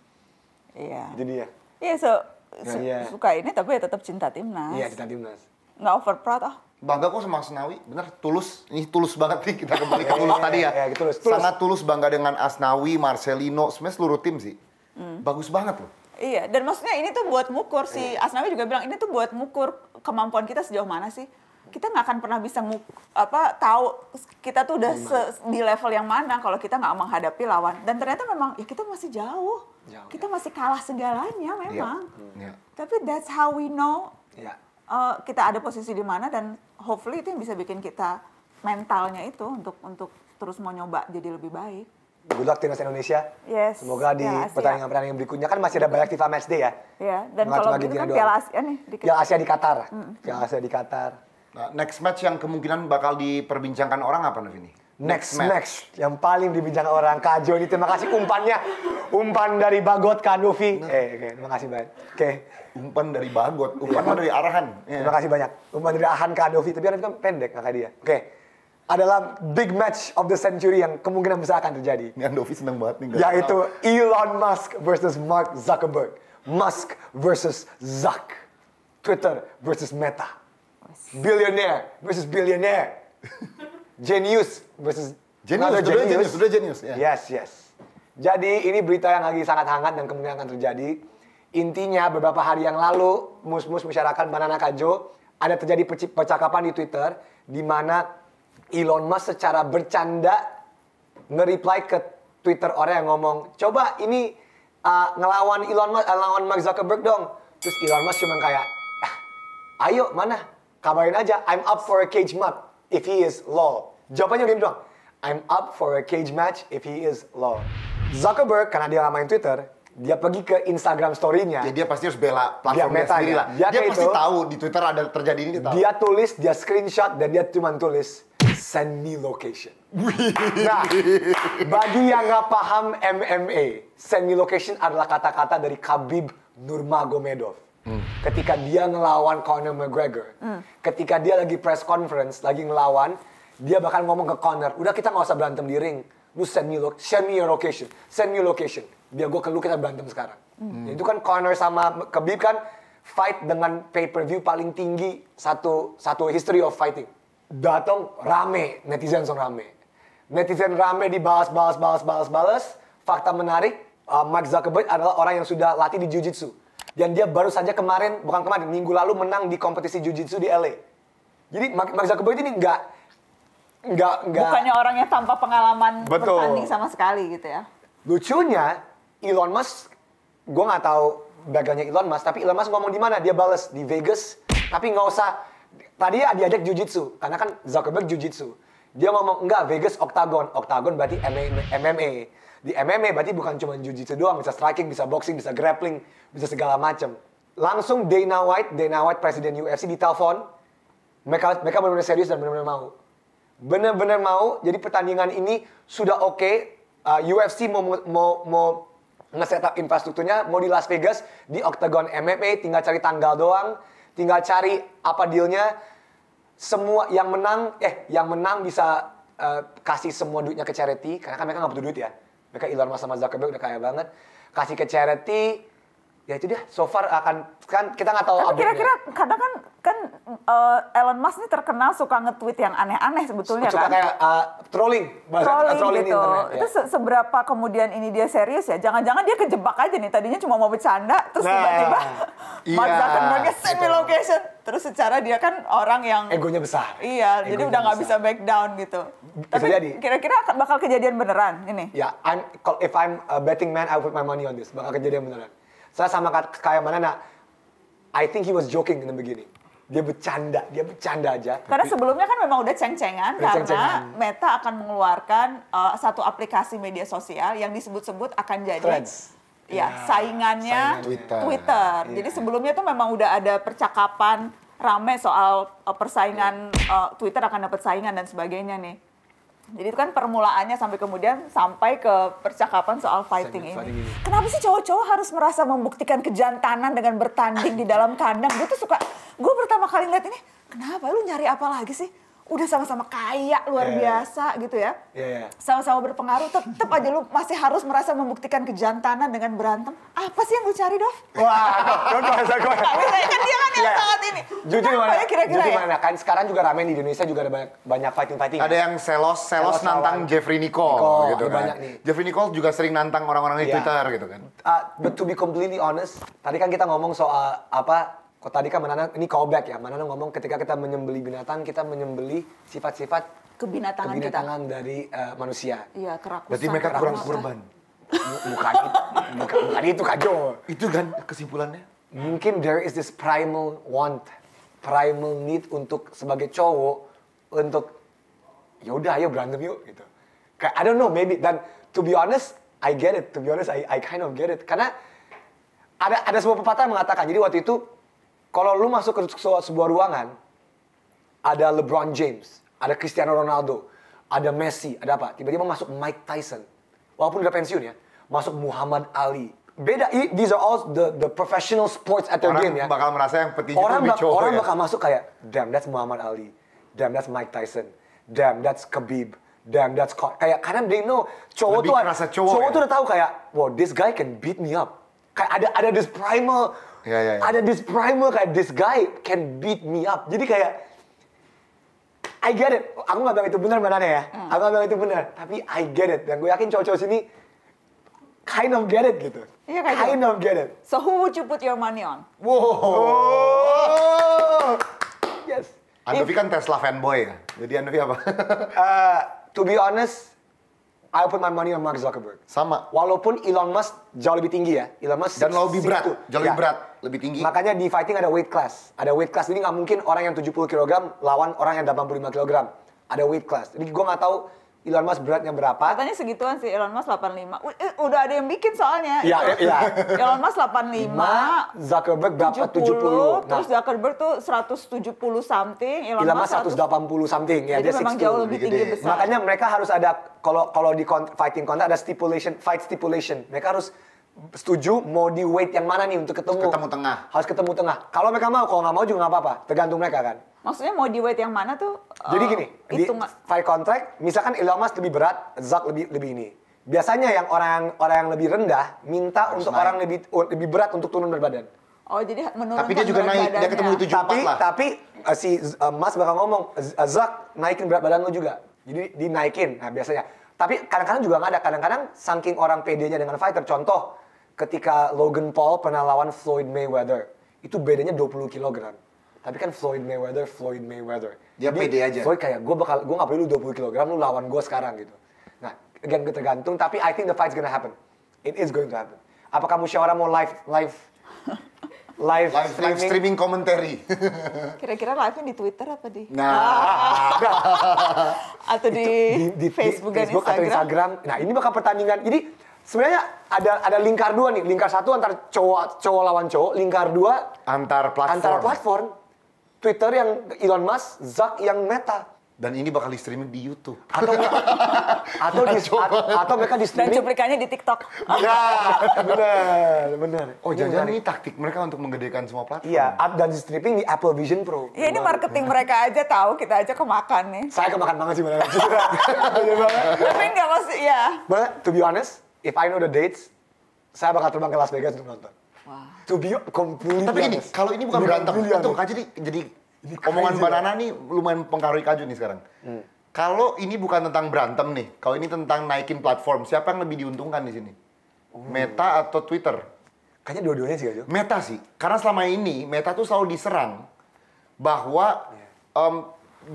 Speaker 1: iya itu dia
Speaker 3: iya so, nah, su ya. suka ini tapi ya tetap cinta timnas iya cinta timnas nggak over proud ah oh
Speaker 1: bangga kok sama Asnawi, bener tulus, ini tulus banget nih kita kembali ke tulus tadi ya. ya, ya tulus. Sangat tulus bangga dengan Asnawi, Marcelino, sebenarnya seluruh tim sih. Hmm. Bagus banget loh.
Speaker 3: Iya, dan maksudnya ini tuh buat mukur si iya. Asnawi juga bilang ini tuh buat mukur kemampuan kita sejauh mana sih. Kita nggak akan pernah bisa nguk, apa tahu kita tuh udah iya. se, di level yang mana kalau kita nggak menghadapi lawan. Dan ternyata memang ya kita masih jauh. jauh kita ya. masih kalah segalanya iya. memang. Iya. Tapi that's how we know. Iya uh, kita ada posisi di mana dan hopefully itu yang bisa bikin kita mentalnya itu untuk untuk terus mau nyoba jadi lebih baik.
Speaker 4: Good luck timnas Indonesia. Yes. Semoga di ya, pertandingan-pertandingan
Speaker 1: berikutnya kan masih ada banyak FIFA Matchday ya.
Speaker 3: Iya. Dan Nggak kalau gitu kan Piala Asia nih. Di Piala Asia di Qatar.
Speaker 1: Mm. Piala Asia di Qatar. Nah, next match yang kemungkinan bakal diperbincangkan orang apa nih Next match. match yang paling dibincang orang Kak Joni terima kasih umpannya umpan
Speaker 4: dari Bagot Kak Nufi nah. eh okay, terima kasih banyak oke okay. umpan dari Bagot umpan dari arahan yeah. terima iya. kasih banyak umpan dari arahan Kak Nufi tapi Arahan kan pendek kakak dia oke okay. adalah big match of the century yang kemungkinan besar akan terjadi ini ya, Andovi seneng banget nih yaitu Elon Musk versus Mark Zuckerberg Musk versus Zuck Twitter versus Meta billionaire versus billionaire genius
Speaker 1: versus genius, genius. genius. Sudah genius, yeah.
Speaker 4: Yes, yes. Jadi ini berita yang lagi sangat hangat dan kemungkinan akan terjadi. Intinya beberapa hari yang lalu mus-mus masyarakat Banana Kajo ada terjadi percakapan di Twitter di mana Elon Musk secara bercanda nge-reply ke Twitter orang yang ngomong, "Coba ini uh, ngelawan Elon Musk, uh, ngelawan Mark Zuckerberg dong." Terus Elon Musk cuma kayak, ah, "Ayo, mana? Kabarin aja, I'm up for a cage match." if he is law? Jawabannya gini doang. I'm up for a cage match if he is law. Zuckerberg karena dia main Twitter, dia pergi ke Instagram story-nya. Ya, dia pasti harus bela platformnya dia sendiri lah. Dia, dia pasti itu, tahu di Twitter ada terjadi ini. Dia, tahu. dia tulis, dia screenshot, dan dia cuma tulis, send me location. nah, bagi yang nggak paham MMA, send me location adalah kata-kata dari Khabib Nurmagomedov. Hmm. Ketika dia ngelawan Conor McGregor, hmm. ketika dia lagi press conference, lagi ngelawan, dia bakal ngomong ke Conor, udah kita nggak usah berantem di ring, lu send me, lo send me your location, send me location, biar gue ke lu kita berantem sekarang. Hmm. itu kan Conor sama Khabib kan fight dengan pay per view paling tinggi satu satu history of fighting. Datang rame, netizen langsung rame. Netizen rame dibalas, balas, balas, balas, balas. Fakta menarik, uh, Mark Zuckerberg adalah orang yang sudah latih di jiu-jitsu dan dia baru saja kemarin, bukan kemarin, minggu lalu menang di kompetisi jujitsu di LA. Jadi Mark Zuckerberg ini nggak nggak nggak bukannya
Speaker 3: orang yang tanpa pengalaman Betul. bertanding sama sekali gitu ya.
Speaker 4: Lucunya Elon Musk, gue nggak tahu bagiannya Elon Musk, tapi Elon Musk ngomong di mana dia bales di Vegas, tapi nggak usah tadi ya diajak jujitsu, karena kan Zuckerberg jujitsu. Dia ngomong enggak Vegas Octagon, Octagon berarti MMA di MMA berarti bukan cuma jujitsu doang, bisa striking, bisa boxing, bisa grappling, bisa segala macam. Langsung Dana White, Dana White presiden UFC ditelepon. Mereka mereka benar-benar serius dan benar-benar mau. Benar-benar mau. Jadi pertandingan ini sudah oke. Okay. Uh, UFC mau mau mau nge-setup infrastrukturnya mau di Las Vegas di Octagon MMA tinggal cari tanggal doang, tinggal cari apa dealnya. Semua yang menang eh yang menang bisa uh, kasih semua duitnya ke charity karena kan mereka nggak butuh duit ya mereka Elon Musk sama Zuckerberg udah kaya banget kasih ke charity ya itu dia so far akan kan kita nggak tahu tapi kira-kira
Speaker 3: kadang kan kan uh, Elon Musk ini terkenal suka nge-tweet yang aneh-aneh sebetulnya suka kan suka kayak
Speaker 4: uh, trolling bahasa trolling, trolling gitu. internet ya. itu
Speaker 3: seberapa kemudian ini dia serius ya jangan-jangan dia kejebak aja nih tadinya cuma mau bercanda terus nah, tiba-tiba
Speaker 4: nah, iya, Mark Zuckerberg
Speaker 3: location terus secara dia kan orang yang egonya
Speaker 4: besar iya egonya jadi udah nggak bisa
Speaker 3: back down gitu bisa tapi jadi. kira-kira bakal kejadian beneran ini
Speaker 4: ya I'm if I'm a betting man I put my money on this bakal kejadian beneran saya sama kayak mana nak, I think he was joking in the beginning. Dia bercanda, dia bercanda aja. Karena sebelumnya
Speaker 3: kan memang udah ceng-cengan karena ceng -cengan. Meta akan mengeluarkan uh, satu aplikasi media sosial yang disebut-sebut akan jadi Threads. Ya, ya, saingannya Saingan Twitter. Twitter. Ya. Jadi sebelumnya tuh memang udah ada percakapan rame soal uh, persaingan uh, Twitter akan dapat saingan dan sebagainya nih. Jadi itu kan permulaannya sampai kemudian sampai ke percakapan soal fighting, ini. Kenapa sih cowok-cowok harus merasa membuktikan kejantanan dengan bertanding di dalam kandang? Gue tuh suka, gue pertama kali ngeliat ini, kenapa lu nyari apa lagi sih? udah sama-sama kaya luar yeah. Iya. biasa gitu ya sama iya, iya. sama-sama berpengaruh tetap aja lu masih harus merasa membuktikan kejantanan dengan berantem apa sih yang lu cari Dov?
Speaker 4: wah gak bisa gue kan dia kan yang yeah. sangat ini
Speaker 1: jujur mana ya, kira -kira jujur ya? mana kan sekarang juga ramen di Indonesia juga ada banyak banyak fighting fighting ada yang selos selos, selos nantang lawan. Jeffrey Nicole Nicole gitu kan banyak nih. Jeffrey Nicole juga sering nantang orang-orang di yeah. Twitter gitu kan
Speaker 3: uh,
Speaker 4: but to be completely honest tadi kan kita ngomong soal apa Kok tadi kan Manana, ini callback ya, Manana ngomong ketika kita menyembeli binatang, kita menyembeli sifat-sifat
Speaker 3: kebinatangan, kebinatangan
Speaker 4: dari uh, manusia.
Speaker 3: Iya, kerakusan. Berarti mereka kurang kurban.
Speaker 4: bukan, bukan, bukan itu kajo? Itu kan kesimpulannya. Mungkin there is this primal want, primal need untuk sebagai cowok untuk yaudah ayo berantem yuk gitu. Kayak I don't know maybe dan to be honest I get it to be honest I I kind of get it karena ada ada sebuah pepatah mengatakan jadi waktu itu kalau lu masuk ke sebuah ruangan, ada LeBron James, ada Cristiano Ronaldo, ada Messi, ada apa? Tiba-tiba masuk Mike Tyson. Walaupun udah pensiun ya, masuk Muhammad Ali. Beda, these are all the, the professional sports at their game ya. Orang bakal
Speaker 1: merasa yang petinju orang lebih cowok Orang ya. bakal
Speaker 4: masuk kayak, damn that's Muhammad Ali, damn that's Mike Tyson, damn that's Khabib, damn that's Con kayak karena they know cowok lebih tuh cowok, cowok ya? tuh udah tahu kayak, wow this guy can beat me up. Kayak ada ada this primal Ya, ya, ya. ada this primal kayak this guy can beat me up jadi kayak I get it aku nggak bilang itu benar mana ya hmm. aku nggak bilang itu benar tapi I get it dan gue yakin cowok-cowok sini kind of get it gitu
Speaker 3: yeah, gitu. kind of get it so who would you put your money on wow oh. yes
Speaker 1: Andovi kan Tesla fanboy ya jadi Andovi apa uh, to
Speaker 4: be honest I put my money on Mark Zuckerberg. Sama. Walaupun Elon Musk jauh lebih tinggi ya. Elon Musk dan lebih berat. Jauh lebih ya. berat lebih tinggi. Makanya di fighting ada weight class. Ada weight class jadi nggak mungkin orang yang 70 kg lawan orang yang 85 kg. Ada weight class. Jadi gue nggak tahu Elon Musk beratnya berapa? Katanya
Speaker 3: segituan sih Elon Musk 85. U eh, udah ada yang bikin soalnya. Iya, iya. Elon Musk 85,
Speaker 4: Zuckerberg berapa? 70. 70. Nah. Terus
Speaker 3: Zuckerberg tuh 170 something, Elon, Elon Musk 180
Speaker 4: something. Ya, Jadi dia memang jauh lebih tinggi besar. Makanya mereka harus ada kalau kalau di fighting content ada stipulation, fight stipulation. Mereka harus setuju mau di wait yang mana nih untuk ketemu? Ketemu tengah. Harus ketemu tengah. Kalau mereka mau, kalau nggak mau juga nggak apa-apa. Tergantung mereka kan.
Speaker 3: Maksudnya mau di wait yang mana tuh?
Speaker 4: Jadi eh, gini, di fight contract, misalkan Elon Musk lebih berat, Zuck lebih lebih ini. Biasanya yang orang orang yang lebih rendah minta Harus untuk naik. orang lebih lebih berat untuk turun berbadan.
Speaker 3: Oh jadi menurun Tapi dia juga naik, badannya. dia ketemu
Speaker 4: itu tujuh Tapi lah. tapi uh, si uh, eh, Mas bakal ngomong, uh, Zuck naikin berat badan lu juga. Jadi dinaikin, nah biasanya. Tapi kadang-kadang juga nggak ada. Kadang-kadang saking orang PD-nya dengan fighter. Contoh, ketika Logan Paul pernah lawan Floyd Mayweather itu bedanya 20 kg tapi kan Floyd Mayweather Floyd Mayweather dia, Jadi, pede aja Floyd kayak gue bakal gue gak perlu 20 kg lu lawan gue sekarang gitu nah again tergantung tapi I think the fight's gonna happen it is going to happen apakah musyawarah mau live live live, live streaming. live streaming commentary.
Speaker 3: Kira-kira live-nya di Twitter apa di? Nah, atau di, di, di
Speaker 4: Facebook, di, Facebook dan Instagram. atau Instagram. Nah, ini bakal pertandingan. Jadi sebenarnya ada ada lingkar dua nih lingkar satu antar cowok cowok lawan cowok lingkar dua antar platform antar platform
Speaker 1: Twitter yang Elon Musk Zuck yang Meta dan ini bakal di streaming di YouTube atau atau di, atau, atau mereka di streaming dan cuplikannya di TikTok ya benar benar oh jangan-jangan ini taktik mereka untuk menggedekan semua platform iya dan di streaming di Apple Vision Pro ya ini marketing
Speaker 3: mereka aja tahu kita aja kemakan nih saya kemakan banget sih iya. benar tapi nggak masih ya
Speaker 4: boleh to be honest if I know the dates, saya bakal terbang
Speaker 1: ke Las Vegas untuk nonton. Wow. be Tapi gini, kalau ini bukan berantem, itu kan jadi, jadi ini omongan banana nih lumayan pengaruhi Kaju nih sekarang. Hmm. Kalau ini bukan tentang berantem nih, kalau ini tentang naikin platform, siapa yang lebih diuntungkan di sini? Meta atau Twitter? Kayaknya dua-duanya sih Kaju. Meta sih, karena selama ini Meta tuh selalu diserang bahwa yeah. um,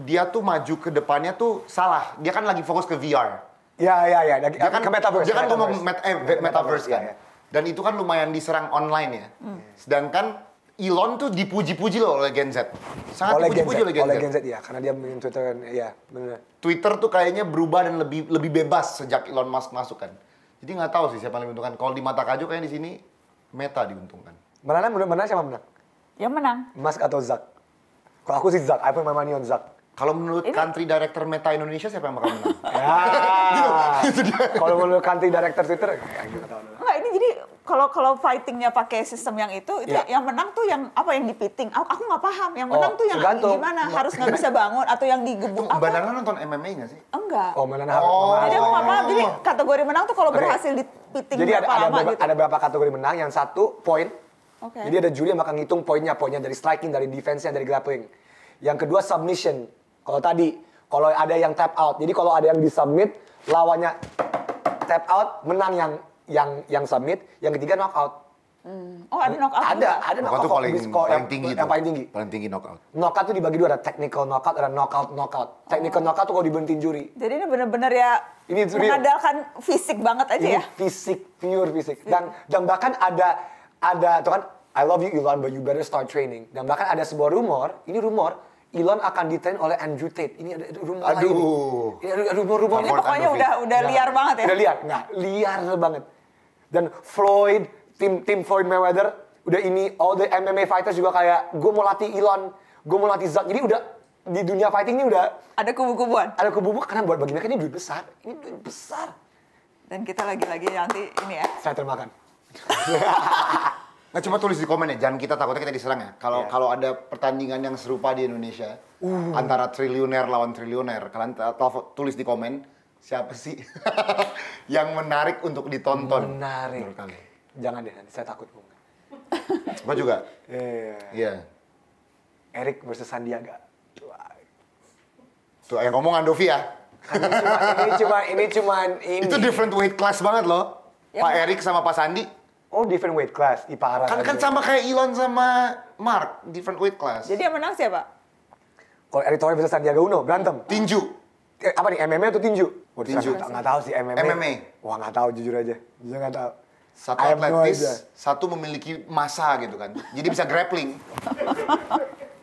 Speaker 1: dia tuh maju ke depannya tuh salah. Dia kan lagi fokus ke VR
Speaker 4: Ya ya ya. Dia kan ke metaverse. Dia kan
Speaker 1: ngomong met, eh, metaverse, metaverse iya, kan. Ya, ya. Dan itu kan lumayan diserang online ya. Hmm. Sedangkan Elon tuh dipuji-puji loh oleh Gen Z. Sangat dipuji-puji oleh Gen Z. Oleh Gen Z ya, karena dia main Twitter kan, ya benar. Twitter tuh kayaknya berubah dan lebih lebih bebas sejak Elon Musk masuk kan. Jadi nggak tahu sih siapa yang diuntungkan. Kalau di mata Kajo kayaknya di sini Meta diuntungkan. Menang menang menang siapa menang? Yang menang. Musk atau Zuck? Kalau aku sih Zuck, I put my money on Zuck. Kalau menurut ini... country director Meta Indonesia siapa yang bakal menang?
Speaker 3: ya.
Speaker 4: gitu. kalau menurut country director Twitter
Speaker 3: Enggak, ini jadi kalau kalau fightingnya pakai sistem yang itu itu ya. yang menang tuh yang apa yang dipiting aku, aku nggak paham yang oh, menang oh, tuh yang gantung. gimana harus nggak bisa
Speaker 1: bangun atau yang digebuk apa Mbak nonton MMA nggak sih enggak oh Mbak Nana oh. jadi aku nggak paham jadi oh.
Speaker 3: kategori menang tuh kalau berhasil dipiting
Speaker 4: jadi ada,
Speaker 1: ada, lama, berapa, gitu. ada berapa kategori
Speaker 4: menang yang satu poin Okay. Jadi ada juri yang bakal ngitung poinnya, poinnya dari striking, dari defense-nya, dari grappling. Yang kedua submission. Kalau tadi, kalau ada yang tap out. Jadi kalau ada yang di submit lawannya tap out, menang yang yang yang submit, yang ketiga knockout.
Speaker 3: Hmm. Oh ada knock out Ada, juga? ada knockout. out paling, paling yang,
Speaker 4: tinggi yang, yang paling tinggi. Paling tinggi knock out itu dibagi dua, ada technical knock out ada knock out Technical oh. out tuh kalau dibentin juri. Jadi ini benar-benar ya ini mengandalkan
Speaker 3: fisik banget aja ini ya.
Speaker 4: fisik, pure fisik. Dan dan bahkan ada ada tuh kan I love you Elon but you better start training. Dan bahkan ada sebuah rumor, ini rumor, Elon akan ditrain oleh Andrew Tate. Ini ada rumah aduh. ini.
Speaker 1: Ini aduh, rumor rumah ini pokoknya udah udah nah, liar banget ya. Udah liar.
Speaker 4: Nah, liar banget. Dan Floyd, tim tim Floyd Mayweather udah ini all the MMA fighters juga kayak gue mau latih Elon, gue mau latih Zack. Jadi udah di dunia fighting ini udah ada kubu-kubuan. Ada kubu-kubuan karena buat bagi mereka ini duit besar.
Speaker 3: Ini duit besar. Dan kita lagi-lagi nanti ini ya.
Speaker 1: Saya termakan. Nah, coba tulis di komen ya, jangan kita takutnya kita diserang ya. Kalau yeah. kalau ada pertandingan yang serupa di Indonesia uh. antara triliuner lawan triliuner, kalian tulis di komen siapa sih yang menarik untuk ditonton. Menarik. Kali. Jangan deh, nanti saya takut bung. Gua juga. Iya. Yeah. Yeah. Erik versus Sandiaga. Tuh yang ngomong Andovi ya. Kan ini cuma ini cuma ini. ini. Itu different weight class banget loh. Ya, Pak kan? Erik sama Pak Sandi Oh, different weight class, iparan. Kan kan, kan sama kayak Elon sama Mark, different weight class. Jadi yang menang siapa?
Speaker 4: Kalau Eric Thohir bisa Sandiaga Uno, berantem. Tinju. Eh, apa nih, MMA atau tinju? Tinju. tinju. Nggak tahu sih MMA. MMA.
Speaker 1: Wah, nggak tahu jujur aja. Jujur nggak tahu. Satu atletis, satu memiliki masa gitu kan. Jadi bisa grappling.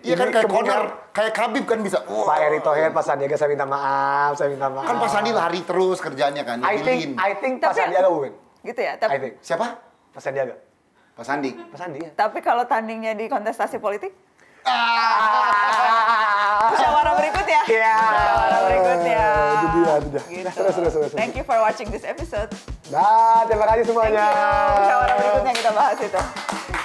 Speaker 1: Iya kan kayak Conor, kayak Khabib kan bisa. Oh. Pak Erick Thohir, Pak Sandiaga saya minta maaf, saya minta maaf. Kan Pak Sandi lari terus kerjanya kan. I think, I
Speaker 3: think Pak Sandiaga win. Gitu ya? Tapi, I think.
Speaker 1: Siapa? Pak Sandiaga. Pak Sandi. Pak Sandi ya.
Speaker 3: Tapi kalau tandingnya di kontestasi politik? Ah. Musyawarah ah. berikut ya. Iya. Musyawarah
Speaker 1: berikut ya. Itu dia, itu dia. Gitu.
Speaker 4: Nah,
Speaker 3: terus, terus, terus. Thank you for watching this episode. Nah, terima kasih semuanya. Musyawarah berikutnya kita bahas itu.